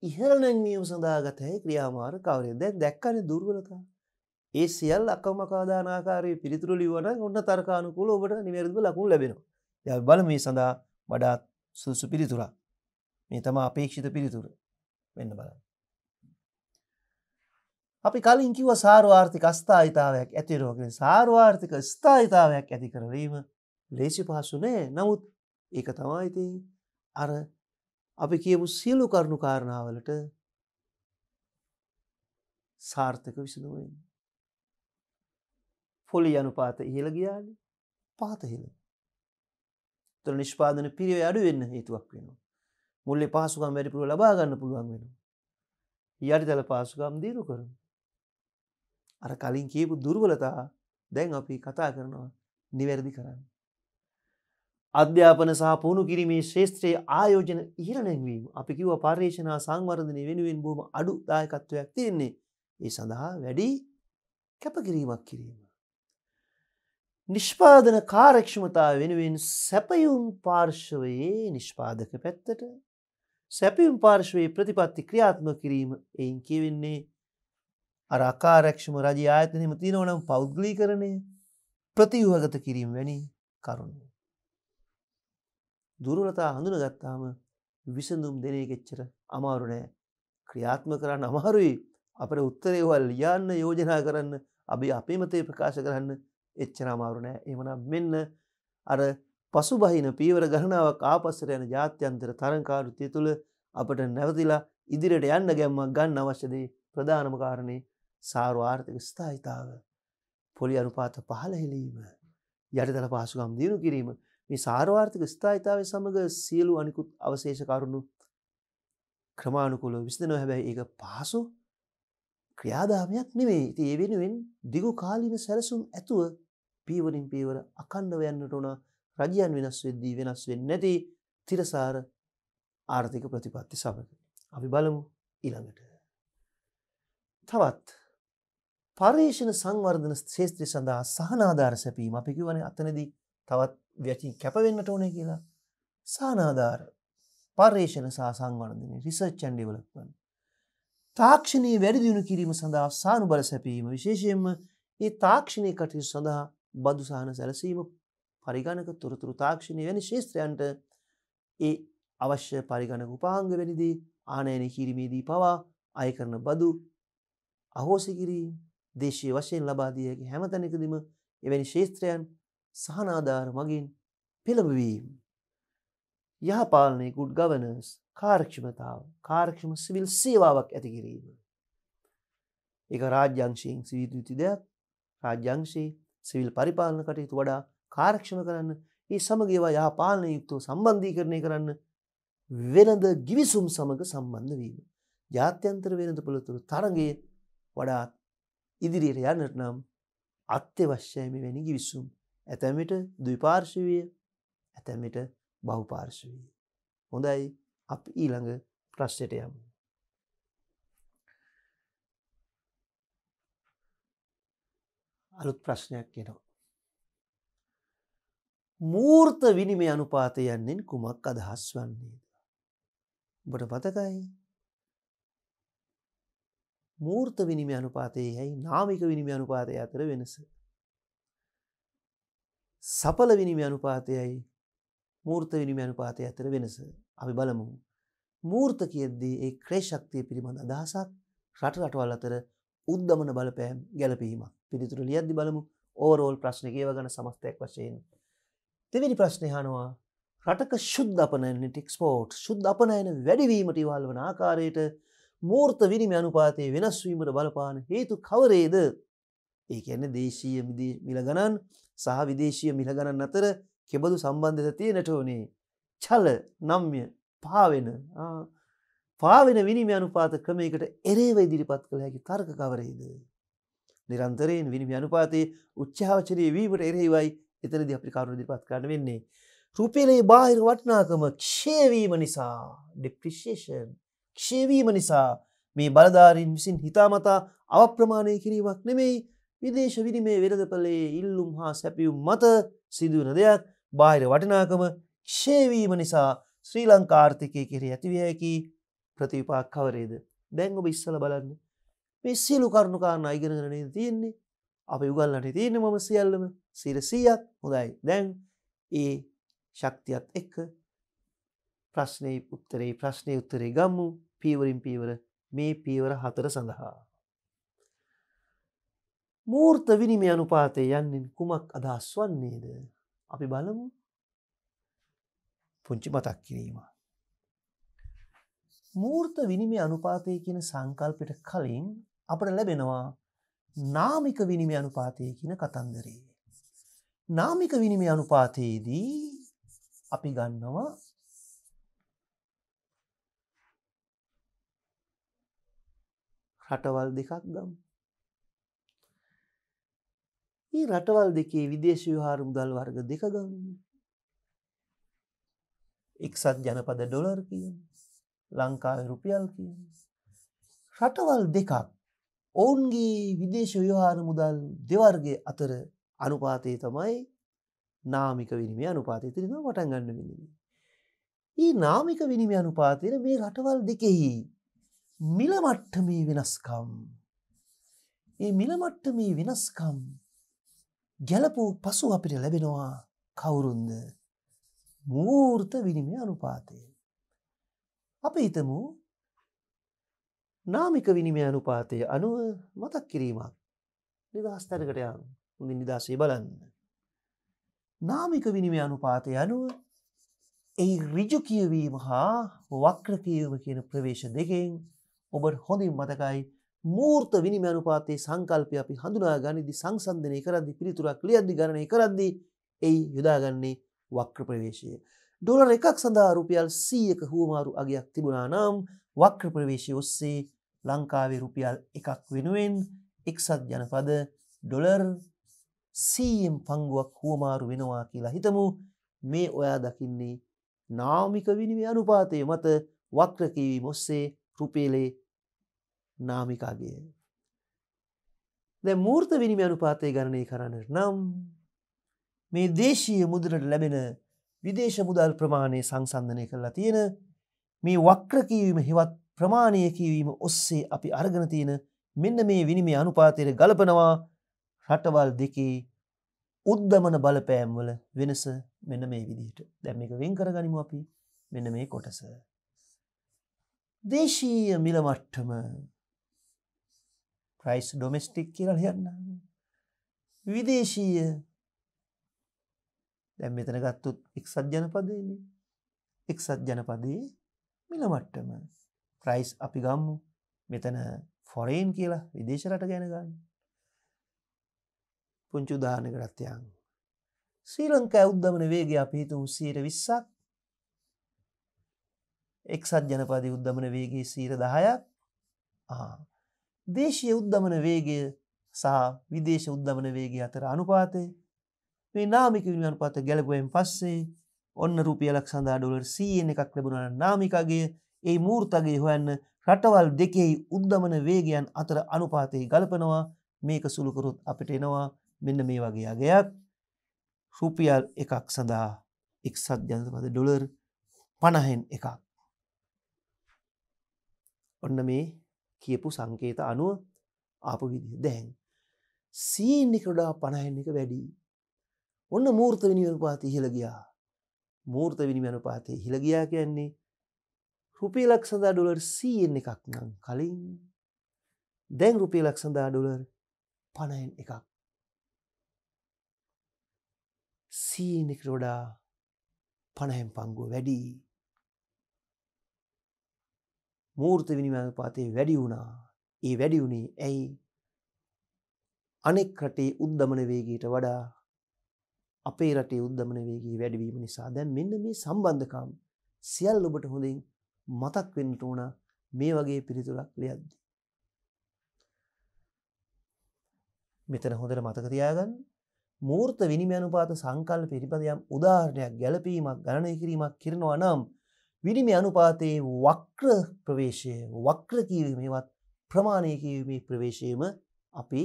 ඉහළ නැංවීම සඳහාගතයි ක්‍රියාමාර කවරය දැ දැක්කන දුර්වලතා. ඒ සියල් අකමකාදානාකාරය පිළිතුරු ලිවන ඔන්න තර්කානුකුල ඔබට නිවැරදිව ලකුණ ලැබෙනවා. ය බල මේ සඳහා වඩාත් සුසු පිළිතුරා. මේ තම අපේක්ෂිත පිළිතුර වෙන්න බල. අපි කලින් කිව සාරවාර්ථික අස්ථායිතාවයක් ඇතිරෝගෙන සාරවාර්ථික ස්ථායිතාවයක් ඇති කරවීම ලේසි පහසුනේ නමුත් ඒක තමයිති අර අපි කියපු සියලු කරුණු කාරණාවලට සාර්ථක විසඳුවෙන්. පොලි යනුපාත ඉහළ ගියාලි පාතහිල. තර නිෂ්පාදන පිරිව අඩු වෙන්න හේතුවක් වෙනවා. මුල්ලේ පහසුකම් වැඩිපුර ලබාගන්න පුළුවන් වෙන. යටිතල පාසුකම් දීරු කරන. අර කලින් කියපු දුර්වලතා දැන් අපි කතා කරනවා නිවැරදි කරන්න. අධ්‍යාපන සහ පුහුණු කිරීමේ ශේත්‍රයේ ආයෝජන ඉහළ නැංවීම අපි කිව්ව පර්යේෂනා සංවර්ධනය වෙනුවෙන් බොහොම අඩු දායකත්වයක් තියෙන්නේ ඒ සඳහා වැඩි කැපකිරීමක් කිරීම. නිෂ්පාදන කාරක්ෂමතාව වෙනුවෙන් සැපයුම් පාර්ශවයේ නිෂ්පාදක පැත්තට සැපියුම් පාර්ශවයේ ප්‍රතිපත්ති ක්‍රියාත්ම කිරීම එයින් කියවෙන්නේ අර අකාරක්ෂම රජ ආයතනම තියෙනවනම් පෞද්ගලී කරණය ප්‍රතිවහගත කිරීම වැනි කරුණු. දුර්වලතා හඳුනගත්තාම විසඳුම් දෙන එක එච්චර අමාරු නෑ. ක්‍රියාත්මක කරන්න අමාරුයි. අපේ උත්තරේ හොල් ලියන්න යෝජනා කරන්න අපි අපේ මතේ ප්‍රකාශ කරන්න එච්චර අමාරු නෑ. එහෙමනම් මෙන්න අර පසුබහින පීවර ගණනාවක් ආපස්සට යන ජාත්‍යන්තර තරංකාරුත්‍ය තුළ අපට නැවතිලා ඉදිරියට යන්න ගැම්මක් ගන්න අවශ්‍යදේ ප්‍රධානම කාරණේ සාර්වාර්ථක ස්ථායිතාව පොලි අනුපාත පහළ හෙලීම යටතල පහසුකම් දියුණු කිරීම මේ සාරවාර්ථක ස්ථායිතාවය සමඟ සියලු අනිකුත් අවශේෂ කරුණු ක්‍රමාණුකුලව විසඳනව හැබැයි ඒක පාසු ක්‍රියාදාමයක් නෙමේ ඉති ඒ වෙනුවෙන් දිගු කාලීන සැලසුම් ඇතුව පීවරින් පීවර අකණ්ඩව යන්නට ඕන රජයන් වෙනස් වෙද්දී වෙනස් වෙන් නැති තිරසාර ආර්ථික ප්‍රතිපත්ති සමඟ. අපි බලමු ඉළඟට. තවත් පර්ේෂණ සංවර්ධන ශේත්‍රය සඳහා සහනාධාර සැපීම අපි කිවන අතනදී තවත් ව්‍යචී කැපවෙන්නට ඕනේ කියලා සානාධාර පර්යේෂණ සා සංවර්ධනය රිසර්ච්චන් ඩිවලක්වන් තාක්ෂණයේ වැඩදිියුණු කිරීම සඳහා සානු බල සැපීම විශේෂයෙන්ම ඒ තාක්ෂණය කටයු සඳහා බදුසාහන සැලසීම පරිගණක තොරතුරු තාක්ෂණය වැනි ශේත්‍රයන්ට ඒ අවශ්‍ය පරිගණක උපාංග වැනිදී ආනයන කිරීමේදී පවා අය කරන බදු අහෝසිකිරීම දේශය වශයෙන් ලබාදියගේ හැමතැනකදම එවැනි ශේත්‍රයන් සහනාධාර මගින් පෙළඹවීම් යහපාලනය ගුඩ් ගවනස් කාර්ක්ෂමතාව කාර්ක්ෂම සිවිල් සේවාවක් ඇතිකිරීම. එක රාජ්‍යංශයෙන් සිවිතයුතු දෙයක් රාජ්‍යංශයේ සිවිල් පරිපාලන කටයුතු වඩා කාරක්ෂම කරන්න ඒ සමගේවා යහපාලන යුක්තෝ සම්බන්ධී කරණය කරන්න වෙනද ගිවිසුම් සමඟ සම්බන්ධ වීම. ජාත්‍යන්තර වෙනද පොළතුරු තරගේ වඩාත් ඉදිරියට යන්නට නම් අත්‍යවශ්‍යයම වැනි ගිවිසුම් ඇතැමිට දවිපාර්ශවය ඇතැමිට බහුපාර්ශවී. හොඳයි අප ඊළඟ ප්‍රශ්යට යම්. අලුත් ප්‍රශ්නයක් කෙනවා. මූර්ත විනිම අනුපාතයන්නෙන් කුමක් අදහස් වන්නේද. බට පතකයි මූර්ත විනිම අනුපාතය හැයි නාමික විනිම අනුපාතය අතර වෙනස සපල විනිම අනුපාතයයි මූර්ත විනිම අනුපාතය ඇතර වෙනස අපි බලමු. මූර්ත කියද්දී ඒ ක්‍රේෂක්තිය පිළිබඳ අදහසක් රට රටවල් අතර උද්දමන බලපෑම් ගැලපීමක් පිළිතුර ලියද්දි බලමු ඕරෝල් ප්‍රශ්න කියව ගන සමස්තයක් වශයෙන්. දෙවැනි ප්‍රශ්නයහනවා රටක ශුද්ධ අපනනිටික් ස්පෝට් ශුද්ධ අපනයන වැඩිවීමට වාල් වන ආකාරයට මූර්ත විනිම අනුපාතයේ වෙනස්වීමට බලපාන හේතු කවරේද ඒ කියන්නේ දේශීය මිල ගණන් සහ විදේශීය මිල ගණන් අතර කෙබඳු සම්බන්ධත තියෙනට ඕනේ චල නම්ය පාවෙන පාවෙන විනිම අනුපාත ක්‍රමයකට එරේව ඉදිරිපත් කළ හැකි තර්ක කවරේද. නිරන්තරයෙන් විනිම අනුපාතයේ උච්චාවචරය වීමට එරෙහිවයි එතනද අපි කරුණ දිරිපත් කරන්න වෙන්නේ. රුපියලේ බාහිර වටනාකම ක්ෂේවීම නිසා ඩිප්‍රිශේෂන් ක්ෂේවීම නිසා මේ බලධාරින් විසින් හිතාමතා අවප්‍රමාණය කිරීමක් නෙමෙයි විදේශ විනිමේ වෙරදපලේ ඉල්ලුම් හා සැපියුම් මත සිදුවන දෙයක් බාහිර වටිනාකම ක්ෂේවීම නිසා ශ්‍රී ලංකාර්ථිකය කෙරේ ඇතිවයකි ප්‍රතිවිපාක් කවරේද දැන් ඔබ ඉස්සල බලන්න මේ සියලු කරුණුකාරණ අයිගෙනගනේ තියෙන්නේ අප යුගල්ලට තියෙන මම සියල්ලම සිරසීයක් හොදයි දැන් ඒ ශක්තියත් එක්ක ප්‍රශ්නය උත්තරේ ප්‍රශ්නය උත්තරේ ගම්මු පීවරින් පීවර මේ පීවර හතර සඳහා මූර්ත විනිමය අනුපාතය යන්නෙන් කුමක් අදහස් වන්නේද අපි බලමු පුංචි මතක් කිරීම. මූර්ත විනිමේ අනුපාතය කියන සංකල්පිට කලින් අපට ලැබෙනවා නාමික විනිම අනුපාතය කියන කතන්දරේ. නාමික විනිම අනුපාතයේදී අපි ගන්නවා රටවල් දෙකක් ගම්. ඒ රටවල් දෙකේ විදේශ විහාර මුදල් වර්ග දෙක ගන්න. එක්සත් ජනපද ඩොලර් කියන ලංකාව රුපියල් කියන. රටවල් දෙකක් ඔවුන්ගේ විදේශ විහාර මුදල් දෙවර්ගේ අතර අනුපාතය තමයි නාමික විනිමය අනුපාතය තිරෙන වටන් ගන්න විනිමි. ඒ නාමික විනිම අනුපාතින මේ රටවල් දෙකෙහි මිලමට්ටමී වෙනස්කම්. ඒ මිලමට්ටමී වෙනස්කම් ගැලපූ පසු අපිට ලැබෙනවා කවුරුන්ද මූර්ත විනිමය අනුපාතය. අප හිතමු නාමික විනිමය අනුපාතය අනුව මතක් කිරීමක් නිදහස්තැනකටයන් හොඳින් නිදසේ බලන්න. නාමික විනිමය අනුපාතය අනුව එයි රිජු කියවීම හා වක්‍ර කියවීම කියන ප්‍රවේශ දෙකෙන් ඔබට හොඳින් මතකයි මූර්ත විනිමය අනුපාතයේ සංකල්පය අපි හඳුනා ගනිද්දී සංසන්දනය කරද්දී පිළිතුරක් ලියද්දී ගණනය කරද්දී එයි යොදාගන්නේ වක්‍ර ප්‍රවේශය. ඩොලර් එකක් සඳහා රුපියල් 100ක හුවමාරු අගයක් තිබුණා නම් වක්‍ර ප්‍රවේශය ඔස්සේ ලංකාවේ රුපියල් එකක් වෙනුවෙන් එක්සත් ජනපද ඩොලර් 100ම් පංගුවක් හුවමාරු වෙනවා කියලා හිතමු. මේ ඔයා දකින්නේ නාමික විනිමය අනුපාතය මත වක්‍ර කියවීම ඔස්සේ රුපියලේ නාමිකාගේ. දැ මූර්ත විනිම අනුපාතය ගණනය කරන්නට නම් මේ දේශීය මුදරට ලැබෙන විදේශ මුදල් ප්‍රමාණය සංසන්ධනය කරලා තියෙන මේ වක්‍රකීවීම හිවත් ප්‍රමාණය කිවීම ඔස්සේ අපි අර්ගනතියන මෙන්න මේ විනිමේ අනුපාතයට ගලපනවා රටවල් දෙකේ උද්ධමන බලපෑම්වල වෙනස මෙන්න මේ විදිහට දැම් එක වෙන් කරගනිමු අපි මෙන්න මේ කොටස. දේශීය මිලමට්ටම ප්‍රයිස් ඩොමෙස්ටික් කියලා ලියන්න විදේශීය දැම් මෙතන ගත්තුත් එක්සත් ජනපදයන එක්සත් ජනපදයේ මිලමට්ටම ප්‍රයිස් අපි ගම්මු මෙතන ෆොරේන් කියලා විදේශරට ගැනගන්න පුංචු දානකරත්යන් ශ්‍රීලංක උද්ධමන වේග අපිහිතු සීර විස්සක් එක්සත් ජනපද උද්ධමන වේගේ සීර දහයක් ආ දේශය උද්ධමන වේගය සහ විදේශ උද්ධමන වේගේ අතර අනුපාතය මේ නාමික විනි අනුපාත ගැලපුවෙන් පස්සේ ඔන්න රුපියලක් සඳහා ඩොලර් සීයෙන් එකක් ලැබුණන නාමිකගේ ඒ මූර්තගේ හොයන්න රටවල් දෙකෙහි උද්ධමන වේගයන් අතර අනුපාතයේ ගලපනවා මේක සුළුකරුත් අපිට එනවා මෙන්න මේ වගේ අගයක් රුපියල් එකක් සඳහා එක්සත් ජනතපද ඩොලර් පණහෙන් එකක් ඔන්න මේ කියපු සංකේත අනුව ආපු විදිහ දැන් සීනිකඩා පණහෙන් එක වැඩි ඔන්න මූර්ත විනිවන පාති හිළගියා මූර්ත විනිමන පාතය හිළගියා කියන්නේ රුපිය ලක්සඳා ඩොලර් සීයෙන් එකක් නම් කලින් දැන් රුපිය ලක්සඳා ඩොලර් පණයෙන් එකක් සීනිකරෝඩා පණහෙන් පංගුව වැඩී මූර්ත විනිමයපාතය වැඩි වුණා ඒ වැඩි වුණේ ඇයි අනෙක් රටේ උද්ධමන වේගයට වඩා අපේ රටේ උද්ධමන වේගී වැඩිවීම නිසා දැන් මෙන්න මේ සම්බන්ධකම් සියල් ඔබට හොඳින් මතක් වෙන්නට ඕන මේ වගේ පිළිතුරක් ලියද්දි. මෙතන හොඳට මතක තියාගන්න මූර්ත විනිමයනුපාත සංකල්ප පිරිපදයම් උදාහරණයක් ගැළපීමක් ගණනය කිරීමක් කරනවා නම් විනිමය අනුපාතයේ වක්‍ර ප්‍රවේශය වක්‍ර කිරීමේවත් ප්‍රමාණය කිරීමේ ප්‍රවේශයම අපි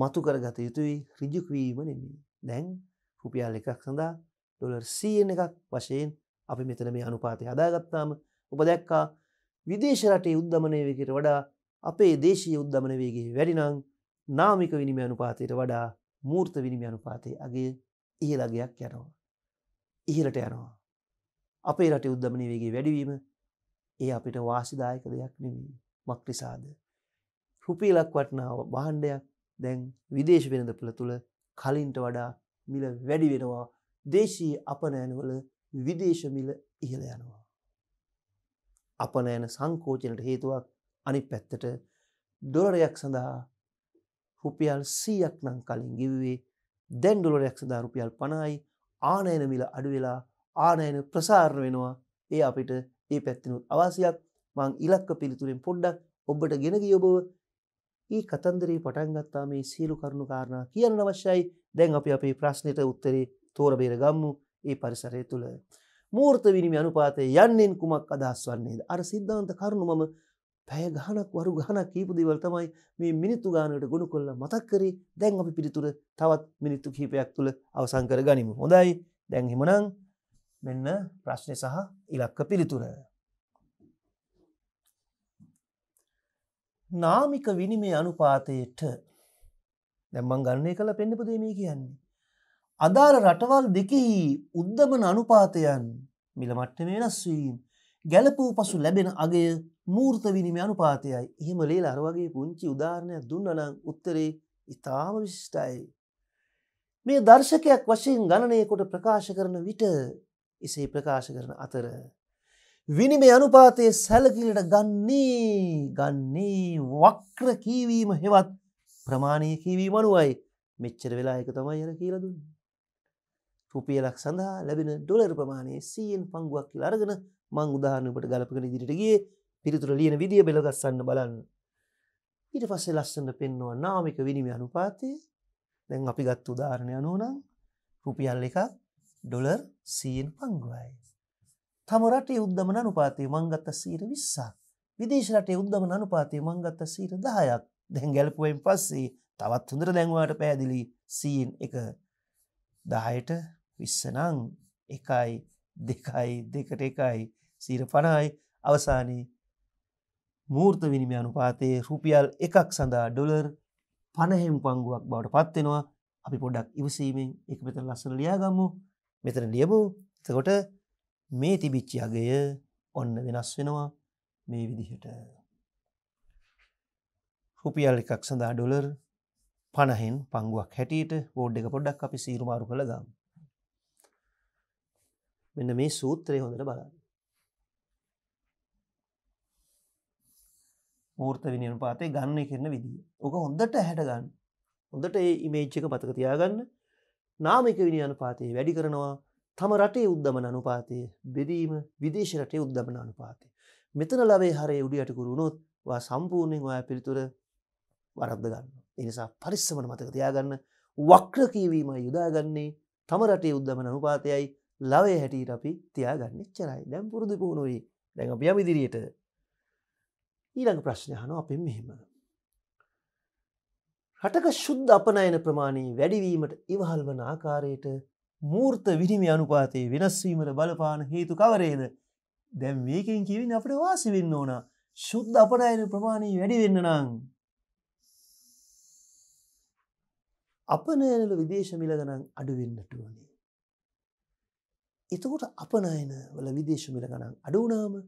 මතු කරගත යුතුයි රිජුක්වීම නෙමේ දැන් රුපියල් එකක් සඳහා ඩොලර් සීෙන් එකක් වශයෙන් අපි මෙතන මේ අනුපාතය හදාගත්තාම ඔබ දැක්කා විදේශ රටේ උද්ධමනය වකට වඩා අපේ දේශී උද්ධමන වේගේ වැඩිනං නාමික විනිම අනුපාතයට වඩා මූර්ත විනිම අනුපාතය අගේ ඉහලගයක් යනවා ඉහලට යනවා අපේ රට උද්ධමනය වේගේ වැඩවීම ඒ අපිට වාසිදායක දෙයක් නෙමී මක්නිසාද. රුපියලක් වටනාව බහන්්ඩයක් දැන් විදේශ වෙනද පළ තුළ කලින්ට වඩා මිල වැඩි වෙනවා දේශී අපනෑනවල විදේශමිල ඉහළ යනවා. අපනෑන සංකෝචනට හේතුවක් අනි පැත්තට දොලරයක් සඳහා රුපියල් සීයක් නං කලින් ගිව්වේ දැන් ඩොලරයක් සඳහා රුපියල් පණයි ආනයන මිල අඩුවෙලා ආනයන ප්‍රසාරණ වෙනවා ඒ අපිට ඒ පැත්තිනුත් අවාසියක් මං ඉලක්ක පිළිතුරෙන් පොඩ්ඩක් ඔබට ගෙනගිය ඔබව ඒ කතන්දරී පටන්ගත්තා මේ සියලු කරුණු කාරණා කියන්න අවශ්‍යයි දැන් අපි අපේ ප්‍රශ්නයට උත්තරේ තෝරබේර ගම්මු ඒ පරිසරය තුළ. මූර්ත විනිම අනුපාතය යන්නෙන් කුමක් අදහස් වන්නේද. අර සිද්ධාන්ත කරුණු මම පැය ගහනක් වරු ගහනක් කීපු දේවල් තමයි මේ මිනිත්තු ගානට ගොුණු කොල්ල මතක් කරේ දැන් අපි පිළිතුර තවත් මිනිත්තු කීපයක් තුළ අවසංකර ගනිමු. හොඳයි දැන් හෙමනං මෙන්න ප්‍රශ්නය සහ ඉලක්ක පිළිතුර. නාමික විනිමේ අනුපාතයට දැම්මන් ගන්නේ කළ පෙන්ඩපදේ මේ කියන්නේ. අදාළ රටවල් දෙකෙහි උද්දමන අනුපාතයන් මිලමට්ට මේ වෙනස්වීම් ගැලපූ පසු ලැබෙන අගේ මූර්ත විනිම අනුපාතයයි එහෙම ලේල අරවගේ පුංචි උදාරණයක් දුන්නනම් උත්තරේ ඉතාම විශිෂ්ටයි. මේ දර්ශකයක් වශයෙන් ගණනයකොට ප්‍රකාශ කරන විට එසේ ප්‍රකාශ කරන අතර. විනිම අනුපාතය සැලකිලට ගන්නේ ගන්නේ වක්‍ර කීවීම හෙවත් ප්‍රමාණය කීවීම අනුවයි මෙච්චර වෙලා එක තමයි යන කියලදුන්. රුපියලක් සඳහා ලැබෙන ඩොලර් ප්‍රමාණය සීයෙන් පංගුවක් කියල අරගෙන මං උදාහරණකට ගලපගෙන දිරිටගේ පිරිතුර ලියන විදිිය බෙලගස්සන්න බලන්න. ඊට පස්සේ ලස්සට පෙන්නවා නාමික විනිම අනුපාතය දැන් අපි ගත් උදාහරණය අනුවනම් රුපියල් එකක් ඩොලර් සීයෙන් පංගුවයි. තම රටේ උද්දමන අනුපාතය මංගත්ත සීර විස්සක් විදේශ රටේ උද්දමන අනුපාතය මංගත්ත සීර දහයක් දැන් ගැලපුවෙන් පස්සේ තවත් හොඳර දැන්වාට පැදිලි සීන් එක දායට විස්සනං එකයි දෙකයි දෙකට එකයි සීර පණයි අවසානයේ මූර්ත විනිමය අනුපාතයේ රුපියල් එකක් සඳහා ඩොලර් පණහෙම් පංගුවක් බවට පත්වෙනවා අපි පොඩක් ඉවසීමෙන් එක මෙතන ලස්සන ලියාගම්මු මෙතන ලියපු එතකොට මේ තිබිච්චි අගය ඔන්න වෙනස් වෙනවා මේ විදිහට. රුපියල් එකක් සඳහා ඩොලර් පණහෙන් පංගුවක් හැටියට බෝඩ් එක පොඩ්ඩක් අපි සීරුමාරු කළ ගම්. මෙන්න මේ සූත්‍රය හොඳට බලන්න. මූර්ත විනියන පාතේ ගන්න කරන විදිිය ඕක හොඳට හැට ගන්න හොඳට ඒ ඉමේච්චක පතක තියාගන්න නාමික විනි අනුපාතය වැඩි කරනවා තම රටේ උද්දමන අනුපාතය බෙදීම විදේශ රටේ උද්දමන අනුපාතය. මෙතන ලබේ හරේ උඩියටකුරුණොත් වා සම්පූර්ණයෙන් ඔය පිළිතුර වරද්ද ගන්න. එනිසා පරිස්සමන මතක තියාගන්න වක්්‍ර කීවීම යුදාගන්නේ තම රටේ උද්දමන අනුපාතයයි ලවේ හැටියට අපි තියාගන්න චරයි දැම් පුරුදු පුහුණුවයි දැඟ පියමිදිරියට ඊළඟ ප්‍රශ්නයහන අපෙන් මෙහෙම. රටක ශුද්ධ අපනයන ප්‍රමාණී වැඩිවීමට ඉවහල් වන ආකාරයට මූර්ත විනිමි අනුපාතයේ වෙනස්වීමට බලපාන හේතු කවරේද දැම් මේකින් කිවින් අපට වාසිවෙන්න ඕන ශුද්ධ අපනයන ප්‍රමාණී වැඩිවෙන්න නං. අපනයනල විදේශ මිලගනං අඩුවෙන්න්නට වනේ. එතකොට අපනයන වල විදේශ මිල ගණන් අඩුනාම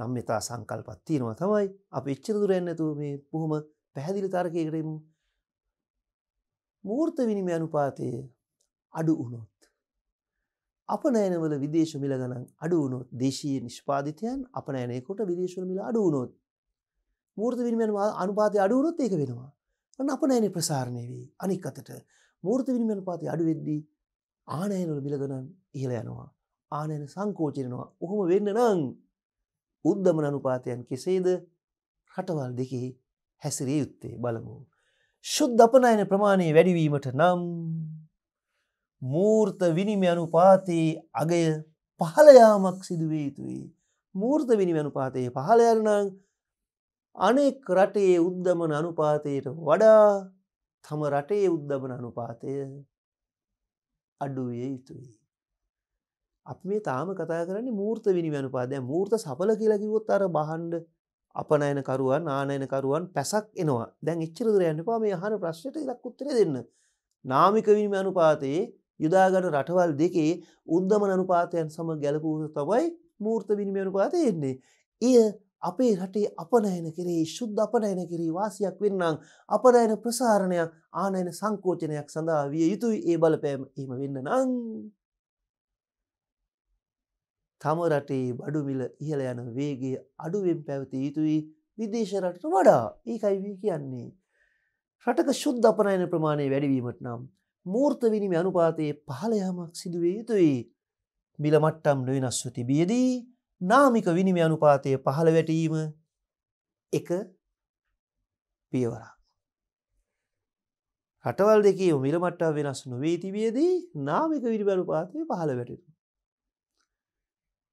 නම් මෙතා සංකල්පත් තියෙනවා තමයි අප එච්චර දුරන්නතුව මේ පුහොම පැහැදිලි තරකයකරෙමු මූර්ත විනිමය අනුපාතය අඩු වුණොත්. අපනෑනවල විදේශ මිල ගණන් අඩුවනොත් දේශීය නිෂ්පාධිතයන් අපනෑනයකොට විදේශව මිල අඩුවනොත්. මූර්ත විනිමයන් අනුපාතය අඩුවනොත් ඒක වෙනවා. වන්න අපනෑන ප්‍රසාරණය වී අනික් අතට මූර්ත විනිමයන් පාති අඩුවෙද්දී ආනෑනවල මිලගණන් ඉහළ යනවා. ආනයන සංකෝචරනවා ඔහොම වෙන්න නං උද්ධමන අනුපාතයන් කෙසේද රටවල් දෙකෙහි හැසිරේ යුත්තේ බලමු. ශුද්ධ අපනයන ප්‍රමාණය වැඩිවීමට නම් මූර්ත විනිමය අනුපාතයේ අගය පහලයාමක් සිදුවේ යුතුයි. මූර්ත විනිම අනුපාතයේ පහලයරනං අනෙක් රටේ උද්ධමන අනුපාතයට වඩා තම රටේ උද්ධමන අනුපාතය අඩුවිය යුතුයි. අපි මේ තාම කතා කරන්නේ මූර්ත විනිම අනුපාදය මූර්ත සපල කියලකිවොත් අර බහන්්ඩ අපනයනකරුවන් ආනයනකරුවන් පැසක් එනවා දැන් එච්චරදුරයන්න පා මේ හන ප්‍රශ්යට ඉලක් උත්තර දෙන්න. නාමික විනිම අනුපාතයේ යුදාගන රටවල් දෙකේ උද්දම අනුපාතයන් සම ගැලපූහ තබයි මූර්ත විනිම අනුපාතය එන්නේ. එය අපේ රටේ අපනයන කෙරේ ශුද්ධ අපනයන කිරී වාසියක් වෙන්නම් අපනයන ප්‍රසාරණයක් ආනයන සංකෝචනයක් සඳහා විය යුතුයි ඒ බලපෑම එම වෙන්න නං. තම රටේ බඩු මිල ඉහළ යන වේගේ අඩුවෙන් පැවති යුතුයි විදේශරටට වඩා ඒකයිවී කියන්නේ. රටක ශුද්ධ අපනයන ප්‍රමාණය වැඩවීමට නම් මූර්තවිනිම අනුපාතයේ පහලයාමක් සිදුවේ යුතුයි. මිලමට්ටම් නොවෙනස්ව තිබියදී නාමික විනිම අනුපාතය පහළ වැටීම එක පියවරක්. රටවල් දෙකේ මිලමට්ටා වෙනස් නොවේ තිබියදී නාමික විනිම අනුපාතය පහළ වැටතු.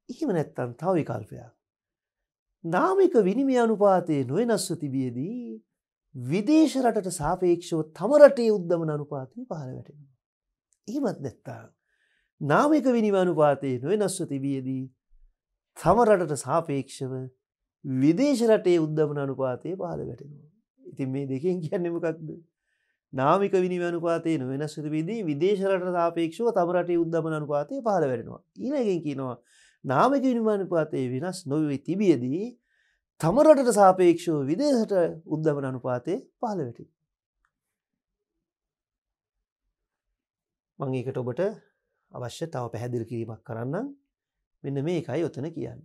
එහෙම නැත්තන් තව විකල්පයක්. නාමික විනිමය අනුපාතයේ නොවෙනස්ව තිබියදී විදේශ රටට සාපේක්ෂව තමරටේ උද්දමන අනුපාතය පහළ වැටෙන. එහෙමත් නැත්තා. නාමික විනිම අනුපාතයේ නොවෙනස්ව තිබියදී තමරටට සාපේක්ෂව විදේශ රටේ උද්දමන අනුපාතය පහළ වැටෙනවා. ඉතින් මේ දෙකෙන් කියන්න මොකක්ද. නාමික විනි අනුපාතය නොවෙනස්වතිබේදී විදේශරට සාපේක්ෂව තමරටේ උද්දමන අනුපාතය පහළ වැටෙනවා. ඊළගෙන් කියනවා නාමක විනිමානුපාතයේ වෙනස් නොවී තිබියදී තම රටට සාපේක්ෂව විදේශට උද්ධමන අනුපාතය පහළ වැටි. මං ඒකට ඔබට අවශ්‍ය තව පැහැදිලි කිරීමක් කරන්න මෙන්න මේ එකයි ඔතන කියන්න.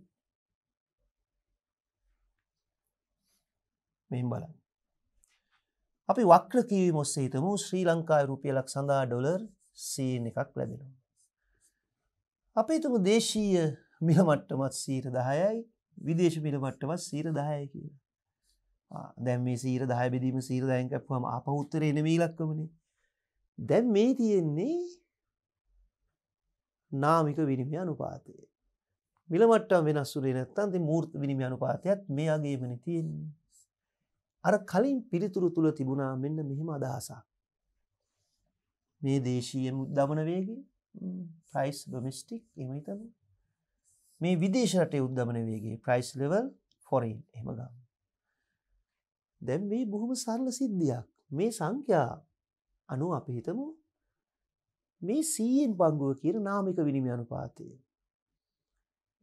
මෙහිම් බලන්න. අපි වක්‍ර කිවීම ඔස්සේ හිතමු ශ්‍රී ලංකායි රුපියලක් සඳහා ඩොලර් සීන් එකක් ලැබෙනවා. අපේ තුමු දේශීය මිල මට්ටමත් සීර දහයයි විදේශ මිල මට්ටමත් සීර දහය කිය දැම් මේ සීර දහය බෙදීම සීර දයන්කපුහම අපහුත්තර එනමී ලක්කමනේ දැම් මේ තියෙන්නේ නාමික විනිමය අනුපාතය මිල මට්ටම වෙනස්සුරේ නැත්තන්ති මූර්ත විනිමය අනුපාතයත් මෙයාගේමන තියෙන්නේ අර කලින් පිළිතුරු තුළ තිබුණා මෙන්න මෙහෙම අදහසා මේ දේශීය දමන වේගේ ප්‍රයිස් ඩොමිස්ටික් එමයිතම මේ විදේශ රටේ උද්ධමන වේගේ ප්‍රයිස් ලෙවල් ෆොරයින් එහෙම ගම්. දැන් මේ බොහොම සරල සිද්ධියක් මේ සංඛ්‍යා අනු අපි හිතමු මේ සීයෙන් බංගුව කියන නාමික විනිම අනුපාතය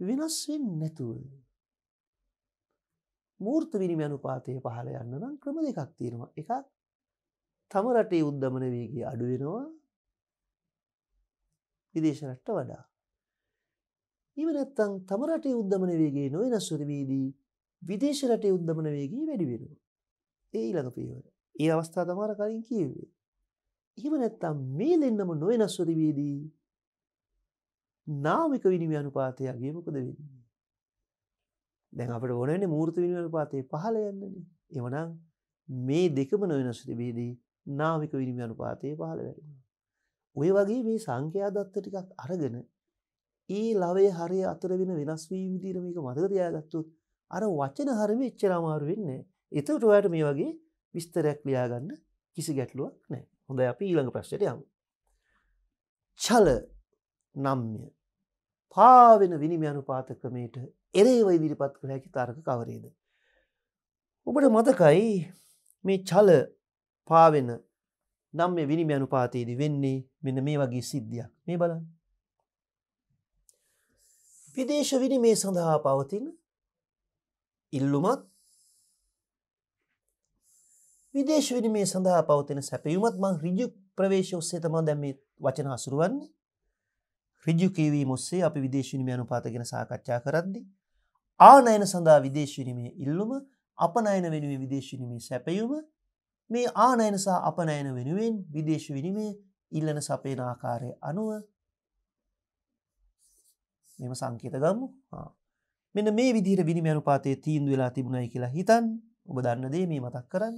වෙනස්වෙන් නැතුව මූර්ත විනිම අනුපාතය පහළ යන්න නම් ක්‍රම දෙකක් තියෙනවා එකක් තම රටේ උද්ධමන වේගේ අඩුවෙනවා විදේශ රට්ට වඩා එහෙම නැත්නම් තම රටේ උද්දමන වේගය නොවෙනස් වීමේදී විදේශ රටේ උද්දමන වේගය වැඩි වෙනවා. ඒ ඊළඟ පියවර. ඒ අවස්ථාව තමයි කලින් කිව්වේ. එහෙම නැත්නම් මේ දෙන්නම නොවෙනස් වීමේදී නාමික විනිමය අනුපාතය යගේ මොකද වෙන්නේ? දැන් අපිට ඕන වෙන්නේ මූර්ත විනිමය අනුපාතය පහළ යන්නනේ. එවනම් මේ දෙකම නොවෙනස් වීමේදී නාමික විනිමය අනුපාතය පහළ වෙනවා. ඔය වගේ මේ සංඛ්‍යා දත්ත ටිකක් අරගෙන ඒ ලවයේ හරය අතර වෙන වෙනස් වීම විදිහට මේක මතක තියාගත්තොත් අර වචන හරම එච්චර අමාරු වෙන්නේ නැහැ. එතකොට ඔයාලට මේ වගේ විස්තරයක් ලියාගන්න කිසි ගැටලුවක් නැහැ. හොඳයි අපි ඊළඟ ප්‍රශ්නයට යමු. චල නම්ය පාවෙන විනිම අනුපාත ක්‍රමයට එරේව ඉදිරිපත් කළ හැකි තර්ක කවරේද. ඔබට මතකයි මේ චල පාවෙන නම් මේ විනිම අනුපාතයේදී වෙන්නේ මෙන්න මේ වගේ සිද්ධියක් මේ බලන්න. විදේශවිනි මේ සඳහා පවතින ඉල්ලුමත් විදේශවිනි මේ සඳහා පවතින සැපයුමත් මං රිජු ප්‍රවේශ ඔස්සේ තමා දැම මේ වචන අසුරුවන්නේ රිජු කීවීම ඔස්සේ අපි විදේශවිනිමය අනුපාතගෙන සාකච්ඡා කරද්දි. ආනයන සඳහා විදේශවිනිමේ ඉල්ලුම අපනයන වෙනුවේ විදේශවිනිමේ සැපයුම මේ ආනයනසා අපනයන වෙනුවෙන් විදේශවිනිමේ ඉල්ලන සපේන ආකාරය අනුව මෙම සංකේත ගම්මු මෙන්න මේ විදිහට විනිම අනුපාතය තීන්දු වෙලා තිබුණයි කියලා හිතන් ඔබ දන්න දේ මේ මතක් කරන්න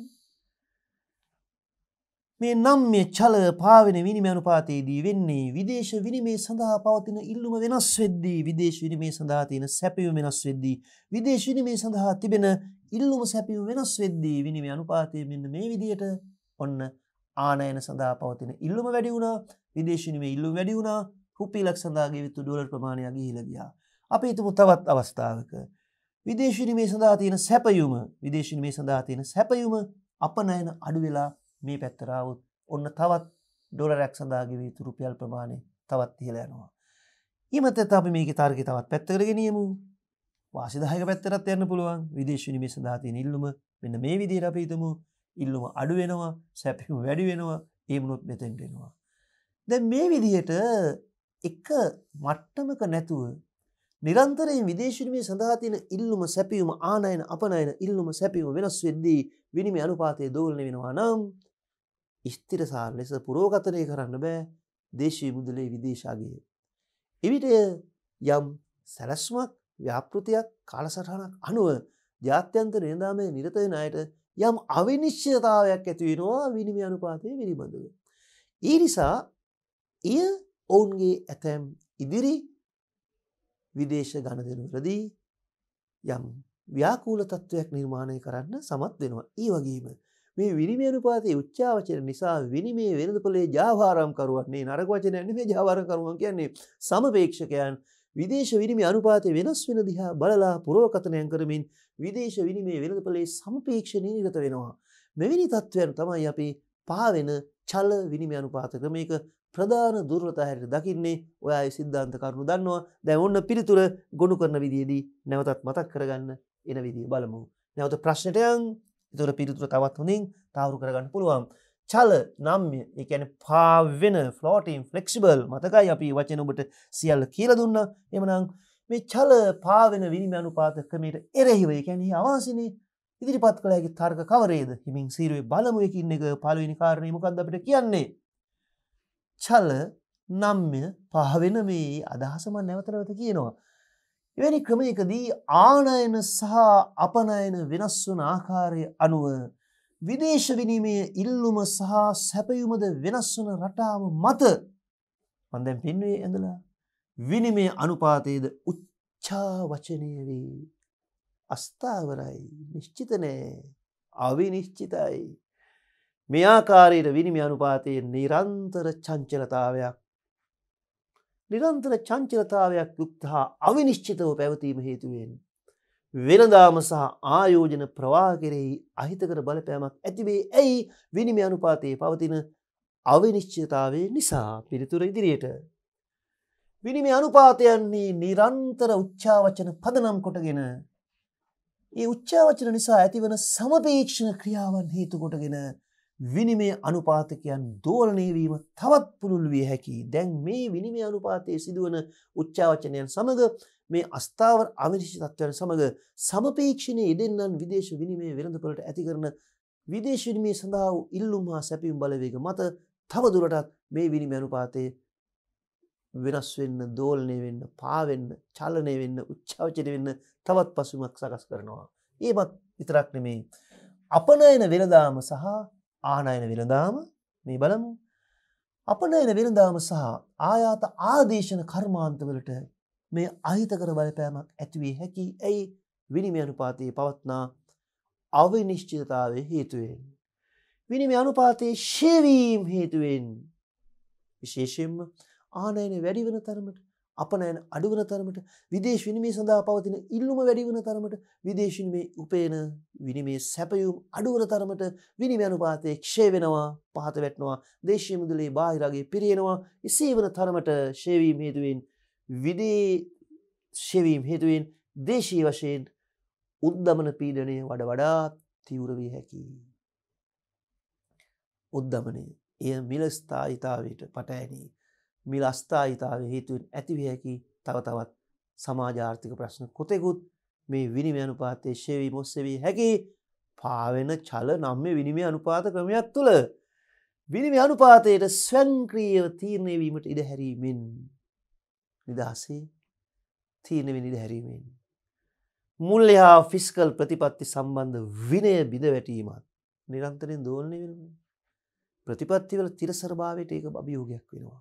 මේ නම් මේ චල පාවෙන විනිම අනුපාතයේදී වෙන්නේ විදේශ විනිමේ සඳහා පවතින ඉල්ලුම වෙනස් වෙද්දී විදේශ විනිමේ සඳහා තියෙන සැපයුම වෙනස් වෙද්දී විදේශ විනිමේ සඳහා තිබෙන ඉල්ලුම සැපයුම වෙනස් වෙද්දී විනිම අනුපාතය මෙන්න මේ විදියට ඔන්න ආනයන සඳහා පවතින ඉල්ලුම වැඩි වුණා විදේශ විනිමේ ඉල්ලුම වැඩි වුණා රුපීලක් සඳහාගේ විතු ඩොලර් ප්‍රමාණයක් ගිහිලගියා. අප ඉතුමු තවත් අවස්ථාවක. විදේශනිමේ සඳහා තියෙන සැපයුම විදේශනිමේ සඳහා තියෙන සැපයුම අප නයන අඩුවෙලා මේ පැත්තරාවත් ඔන්න තවත් ඩොලරැක් සඳහාගේ විතු රුපියල් ප්‍රමාණය තවත් තිහලයනවා. ඉමතත් අපි මේක තර්ග තවත් පැත්තරගෙනියමු වාසිදාහක පැත්තරත් යන්න පුළුවන් විදේශනිමේ සඳහාතිය ඉල්ලුම මෙන්න මේ විදිර අපීතමු ඉල්ලුම අඩුවෙනවා සැපිම වැඩි වෙනවා ඒමනොත් මෙතැන්ටෙනවා. දැ මේ විදියට එක මට්ටමක නැතුව නිරන්තරයෙන් විදේශනීමේ සඳහා තියෙන ඉල්ලුම සැපියුම ආනයන අපනයන ඉල්ලුම සැපියුම වෙනස් වෙද්දී විනිමය අනුපාතය දෝලණය වෙනවා නම් ස්ථිරසාර ලෙස පුරෝගතනය කරන්න බෑ දේශීය මුදලේ විදේශාගය. එවිට යම් සැලැස්මක් ව්‍යාපෘතියක් කාලසටහනක් අනුව ජාත්‍යන්තර නිදාමය නිරතවෙන අයට යම් අවිනිශ්්‍යතාවයක් ඇතිවෙනවා විනිමය අනුපාතය විනිබඳව. ඒ නිසා එය ඔවුන්ගේ ඇතැම් ඉදිරි විදේශ ගණදෙනවලදී යම් ව්‍යාකූල තත්ත්වයක් නිර්මාණය කරන්න සමත් වෙනවා. ඒ වගේම මේ විනිමේරුපාතයේ උච්චාවචන නිසා විනිමේ වෙළඳපොලේ ජාවාරම්කරුවන්නේ නරක වචන ඇනිමේ ජාවාරකරුවන් කියන්නේ සමපේක්ෂකයන් විදේශ විනිමේ අනුපාතය වෙනස් වෙන දිහා බලලා පුරෝකතනයන් කරමින් විදේශ විනිමේ වෙළඳපොලේ සමපේක්ෂණය නිරත වෙනවා. මෙවැනි තත්ත්වයන් තමයි අපි පාවෙන චල විනිමේ අනුපාත ක්‍රමයක ප්‍රධාන දුර්වතාහැරි දකින්නේ ඔයා සිද්ධාන්ත කරුණු දන්නවා දැ ඔන්න පිළිතුර ගොුණු කරන විදියේදී නැවතත් මතක් කරගන්න එන විදිී බලමු. නැවත ප්‍රශ්නටයන් තුර පිරිතුර තවත් හොඳින් තවරු කරගන්න පුළුවන්. චල නම්ය එකන පාවෙන ෆලෝටීම් ෆලෙක්සිබල් මතකයි අපි වචන ඔබට සියල්ල කියල දුන්න එමනං මේ චල පාවෙන විනිම අනුපාතකමට එරෙහිව එකැනෙහි අවාසිනේ ඉදිරිපත් කළයගේ තර්ක කවරේද හිමින් සීරුවේ බලමුවකින්න එක පලුවනි කාරණයමකක්ද අපට කියන්නේ චල නම්ය පහවෙන මේ අදහසම නැවතරවත කියනවා. එවැනි ක්‍රමයකදී ආනයන සහ අපනයන වෙනස්වන ආකාරය අනුව විදේශවිනිමය ඉල්ලුම සහ සැපයුමද වෙනස්වන රටාව මත මන්දැන් පෙන්වේ ඇඳලා විනිමය අනුපාතයේද උච්චා වචනය වේ අස්ථාවරයි නිශ්චිතනෑ අවිනිශ්චිතයි මේ ආකාරයට විනිමි අනුපාතයේ නිරන්තර චංචලතාවයක් නිරන්තර චංචලතාවයක් යුක්ත හා අවිනිශ්චිතව පැවතීම හේතුවෙන් වෙනදාම සහ ආයෝජන ප්‍රවාහ කෙරෙහි අහිතකර බලපෑමක් ඇතිවේ ඇයි විනිමි අනුපාතයේ පවතින අවිනිශ්චිතතාවේ නිසා පිළිතුර ඉදිරියට විනිමි අනුපාතයන්නේ නිරන්තර උච්චාවචන පදනම් කොටගෙන ඒ උච්චාවචන නිසා ඇතිවන සමපේක්ෂණ ක්‍රියාවන් හේතු කොටගෙන විනිමය අනුපාතකයන් දෝලනයවීම තවත් පුළුල් විය හැකි දැන් මේ විනිමය අනුපාතයේ සිදුවන උච්චාවචනයන් සමඟ මේ අස්ථාවර අවිනිශ්චි තත්ත්වයන් සමඟ සමපේක්ෂණය යෙදෙන්න්නන් විදේශ විනිමය වෙළඳපොලට ඇති කරන විදේශ විනිමේ සඳහා වූ ඉල්ලුම් හා සැපියුම් බලවේග මත තවදුරටත් මේ විනිමය අනුපාතය වෙනස් වෙන්න දෝලනය වෙන්න පාවෙන්න චලනය වෙන්න උච්චාවචන වෙන්න තවත් පසුමක් සකස් කරනවා ඒමත් විතරක්න මේ අපනයන වෙනදාම සහ ආනයන විරඳාම මේ බලමු. අපනයන විරඳාම සහ ආයාත ආදේශන කර්මාන්තවලට මේ අහිතකර බලපෑමක් ඇතිවේ හැකි ඇයි විනිමය අනුපාතයේ පවත්නා අවිනිශ්චිතතාවය හේතුවෙන්. විනිමය අනුපාතයේ ශෙවීම් හේතුවෙන් විශේෂයෙන්ම ආනයන වැඩි වෙන තරමට අපනයන අඩුවන තරමට විදේශ විනිමේ සඳහා පවතින ඉල්ලුම වැඩිවන තරමට විදේශිනිමේ උපේන විනිමේ සැපයුම් අඩුවන තරමට විනිමැනුපාතය ක්ෂය වෙනවා පහත වැටනවා දේශය මුදලේ බාහිරගේ පිරියෙනවා එසේ වන තරමට ශේවීම් හේතුවෙන් විදේ ශෙවීම් හේතුවෙන් දේශී වශයෙන් උද්දමන පීඩනය වඩ වඩාත් තිවරවිය හැකි. උද්දමනය එය මිලස්ථායිතාවට පටඇනී මිල අස්ථායිතාව හේතුවෙන් ඇතිවිය හැකි තව තවත් සමාජාර්ථික ප්‍රශ්න කොතෙකුත් මේ විනිමය අනුපාතය ශෙවී මොස්සවී හැකි පාවෙන චල නම්ම විනිමය අනුපාත ක්‍රමයක් තුළ විනිම අනුපාතයට ස්වංක්‍රීයව තීරණයවීමට ඉඩ හැරීමෙන් නිදහසේ තීරණවෙන ඉඩ හැරීමෙන්. මුල් එහා ෆිස්කල් ප්‍රතිපත්ති සම්බන්ධ විනය බිඳ වැටීමත් නිරන්තරෙන් දෝලනය වෙන ප්‍රතිපත්තිවල තිරසරභාවයට ඒක අභියෝගයක් වෙනවා.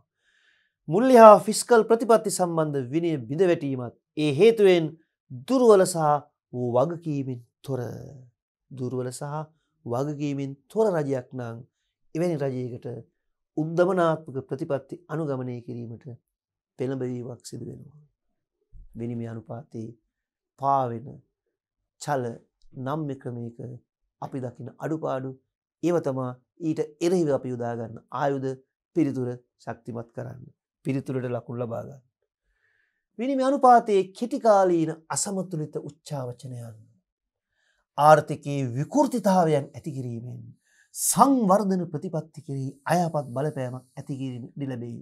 මුල්ලි හා ෆිස්කල් ප්‍රතිපත්ති සම්බන්ධ විනය බිඳවැටීමත් ඒ හේතුවෙන් දුරුවල සහ වගකීමෙන් තොර දුරුවල සහ වගකීමෙන් තොර රජයක් නං එවැනි රජයකට උද්දමනාත්මක ප්‍රතිපත්ති අනුගමනය කිරීමට පෙළඹවීමක් සිදු වෙනවා. විනිමි අනුපාතයේ පාවෙන චල නම්ම ක්‍රමයක අපි දකින අඩුපාඩු ඒවතමා ඊට එරහිව අපි යුදාගන්න ආයුධ පිරිතුර ශක්තිමත් කරන්න. පිරිතුරට ලකුල් ලබා ගන්න. විනිම අනුපාතයේ කෙටිකාලීන අසමතුලිත උච්චාවචනයන්. ආර්ථිකයේ විකෘතිතාවයන් ඇතිකිරීමෙන් සංවර්ධන ප්‍රතිපත්ති කිරී අයපත් බලපෑම ඇතිකිරීම ඩිලබෙයි.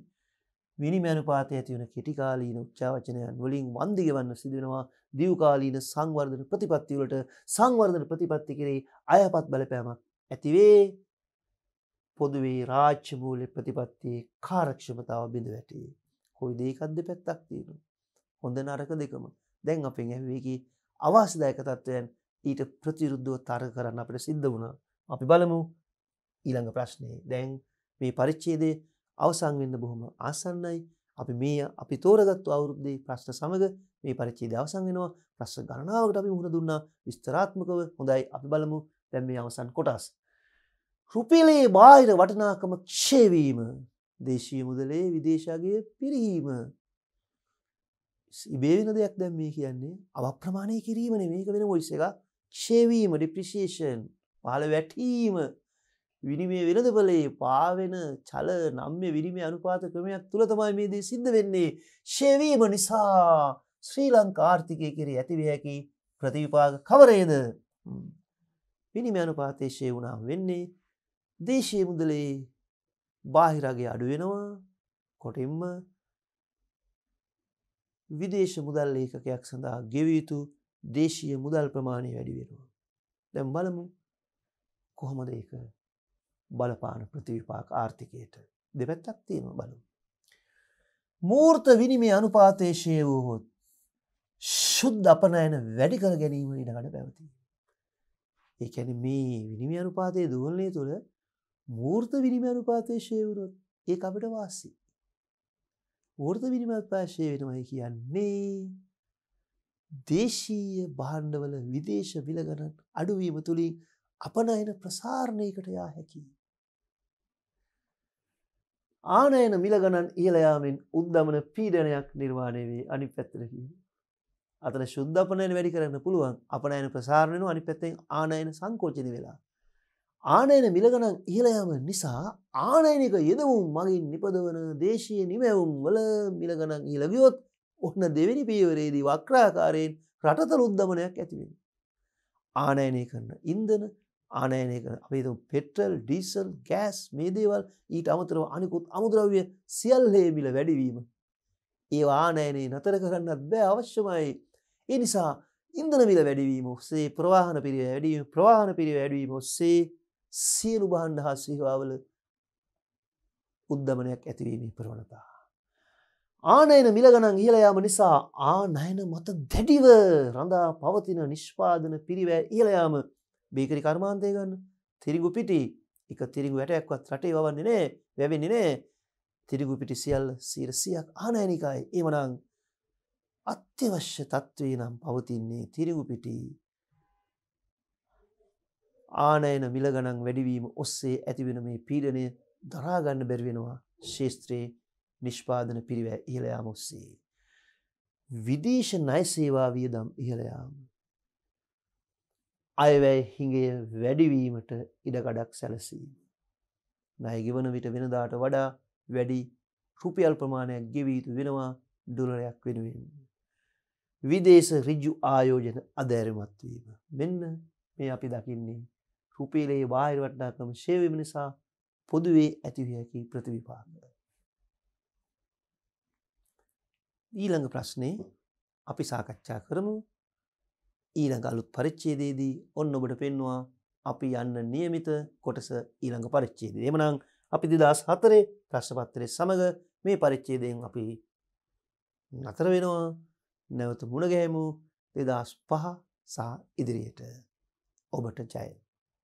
විනිමැනුපාතය ඇතිවන කෙටිකාලීන උච්චාවචනයන් වලින් වන්දිගවන්න සිදෙනවා දියවකාලීන සංවර්ධන ප්‍රතිපත්තිවලට සංවර්ධන ප්‍රතිපත්ති කිරේ අයපත් බලපෑමක් ඇතිවේ පොදුවේ රාච්චමූලෙ ප්‍රතිපත්තියේ කාරක්ෂමතාව බිඳ වැටේ කොයි දේකක්ද පැත්තක් තියෙන හොඳ නරක දෙකම දැන් අපෙන් ඇවේකි අවාසිදායක තත්ත්වයන් ඊට ප්‍රතිරුද්ධව තර කරන්න අපට සිද්ධ වුණා අපි බලමු ඊළඟ ප්‍රශ්නය දැන් මේ පරිච්චේදේ අවසංවෙන්න බොහොම ආසන්නයි අපි මේ අපි තෝරගත්තු අවුරුද්දේ ප්‍රශ්න සමඟ මේ පරිච්චේද අවසං වෙනවා ප්‍රශ්න ගණනාවට අපි මුහුණ දුන්නා විස්තරාත්මකව හොඳයි අපි බලමු දැන් මේ අවසන් කොටස් රුපිලේ බාහිර වටනාකම ක්ෂේවීම දේශීය මුදලේ විදේශාගේ පිරිහීම ඉබේවෙන දෙයක් දැම් මේ කියන්නේ අවප්‍රමාණය කිරීම මේක වෙන ොයිස එක ක්ෂේවීම ඩිප්‍රිශේෂන් පහල වැටීම විනිමේ වෙනදවලේ පාවෙන චල නම්ම විරිමේ අනුපාත ක්‍රමයක් තුළතමයි මේදී සිද්ධ වෙන්නේ ශේවීම නිසා ශ්‍රී ලංකාර්ථිකය කෙරේ ඇතිවහැකි ප්‍රතිවිපාග කවරේද පිනිම අනුපාතේශය වුණා වෙන්නේ දේශය මුදලේ බාහිරගේ අඩුවෙනවා කොටින්ම විදේශ මුදල් ඒකකයක් සඳහා ගෙවයුතු දේශීය මුදල් ප්‍රමාණය වැඩිවෙනවා. දැම් බලමු කොහොමද ඒක බලපාන ප්‍රතිවිපාක ආර්ථිකයට දෙපැත්තක් තියෙන බලු. මූර්ත විනිමේ අනුපාතේශය වූහොත් ශුද්ධ අපනයන වැඩි කර ගැනීම ඉඩකට පැවති. ඒැන මේ විනිම අනුපාතය දුවන්නේ තුළ මූර්ත විනිමය අනුපාතය ෂය වුණොත් ඒ අපිට වාසි. වෘත විනිමත්පාශය වෙනවයි කියන්නේ දේශීය භාණ්ඩවල විදේශ විලගණන් අඩුවීම තුළින් අපනයන ප්‍රසාරණයකට යා හැකි. ආනයන මිලගණන් ඉහලයාමෙන් උද්දමන පීඩනයක් නිර්වාණය වේ අනි පැත්තරකි. අතන ශුද්ධපනයන වැඩි කරන්න පුළුවන් අපනයන ප්‍රසාරණයන අනි පැත්තෙන් ආනයන සංකෝචන වෙලා ආනයන මිලගණන් ඉහලයාම නිසා ආනයනික යෙදවුම් මගින් නිපදවන දේශය නිමැවුම් වල මිලගණන් ඉලවියොත් ඔන්න දෙවැනි පීවරේදී වක්්‍රාකාරයෙන් රටතල උද්ධමනයක් ඇතිවෙන. ආනයනය කරන ඉන්දන ආනයනය කර අපේතු පෙට්‍රල් ඩීසල් ගෑස් මේදේවල් ඊට අමතරව අනිකුත් අමුද්‍රව්‍ය සියල්හේ මිල වැඩිවීම. ඒ ආනයනේ නතර කරන්නත් බෑ අවශ්‍යමයි. ඒ නිසා ඉන්දන මිල වැඩිවීම ඔස්සේ ප්‍රවාහන පිරි වැඩීම ප්‍රවාහන පිරි වැඩීම ඔස්සේ සියලු බහන්ඩ හා සේවාවල උද්ධමනයක් ඇතිවීමේ ප්‍රවණතා. ආනයන මිලගනන් ඉහලයාම නිසා ආනයන මත දැඩිව රඳා පවතින නිෂ්පාදන පිරිවැ ඉහලයාම බේකරි කර්මාන්තය ගන්න තිරිගු පිටි එක තිරිගු වැටයක්වත් රටේ වන්නේ නෑ වැැවෙන්නේ නෑ තිරිගු පිටි සියල් සීරසියක් ආනයනිකයි ඒමනං අත්‍යවශ්‍ය තත්ත්වේ නම් පවතින්නේ තිරිගු පිටි ආනයන මිලගණන් වැඩිවීම ඔස්සේ ඇතිවෙන මේ පීඩනය දරාගන්න බැරිවෙනවා ශේස්ත්‍රයේ නිෂ්පාදන පිරිවැ ඉහලයාම ඔස්සේ. විදේශ නයිසේවා වියදම් ඉහලයාම. අයවැයි හිගේ වැඩිවීමට ඉඩකඩක් සැලසීම. නයගෙවන විට වෙනදාට වඩා වැඩි රුපියල් ප්‍රමාණයක් ගෙවීතු වෙනවා ඩොලරයක් වෙනුවෙන්. විදේශ රිජ්ජු ආයෝජන අදෑරමත්වීම මෙන්න මේ අපි දකින්නේ රුපියලේ බාහිර වටනාකම ෂේවීම නිසා පොදුවේ ඇතිවිය හැකි ප්‍රතිවිපාක. ඊළඟ ප්‍රශ්නේ අපි සාකච්ඡා කරමු ඊළඟ අලුත් පරිච්ඡේදයේදී ඔන්න ඔබට පෙන්වුවා අපි යන්න નિયમિત කොටස ඊළඟ පරිච්ඡේදයේ. එමනම් අපි 2004 ප්‍රශ්න පත්‍රයේ සමග මේ පරිච්ඡේදයෙන් අපි නතර වෙනවා. නැවත මුණ ගැහෙමු 2005 සහ ඉදිරියට. ඔබට ජය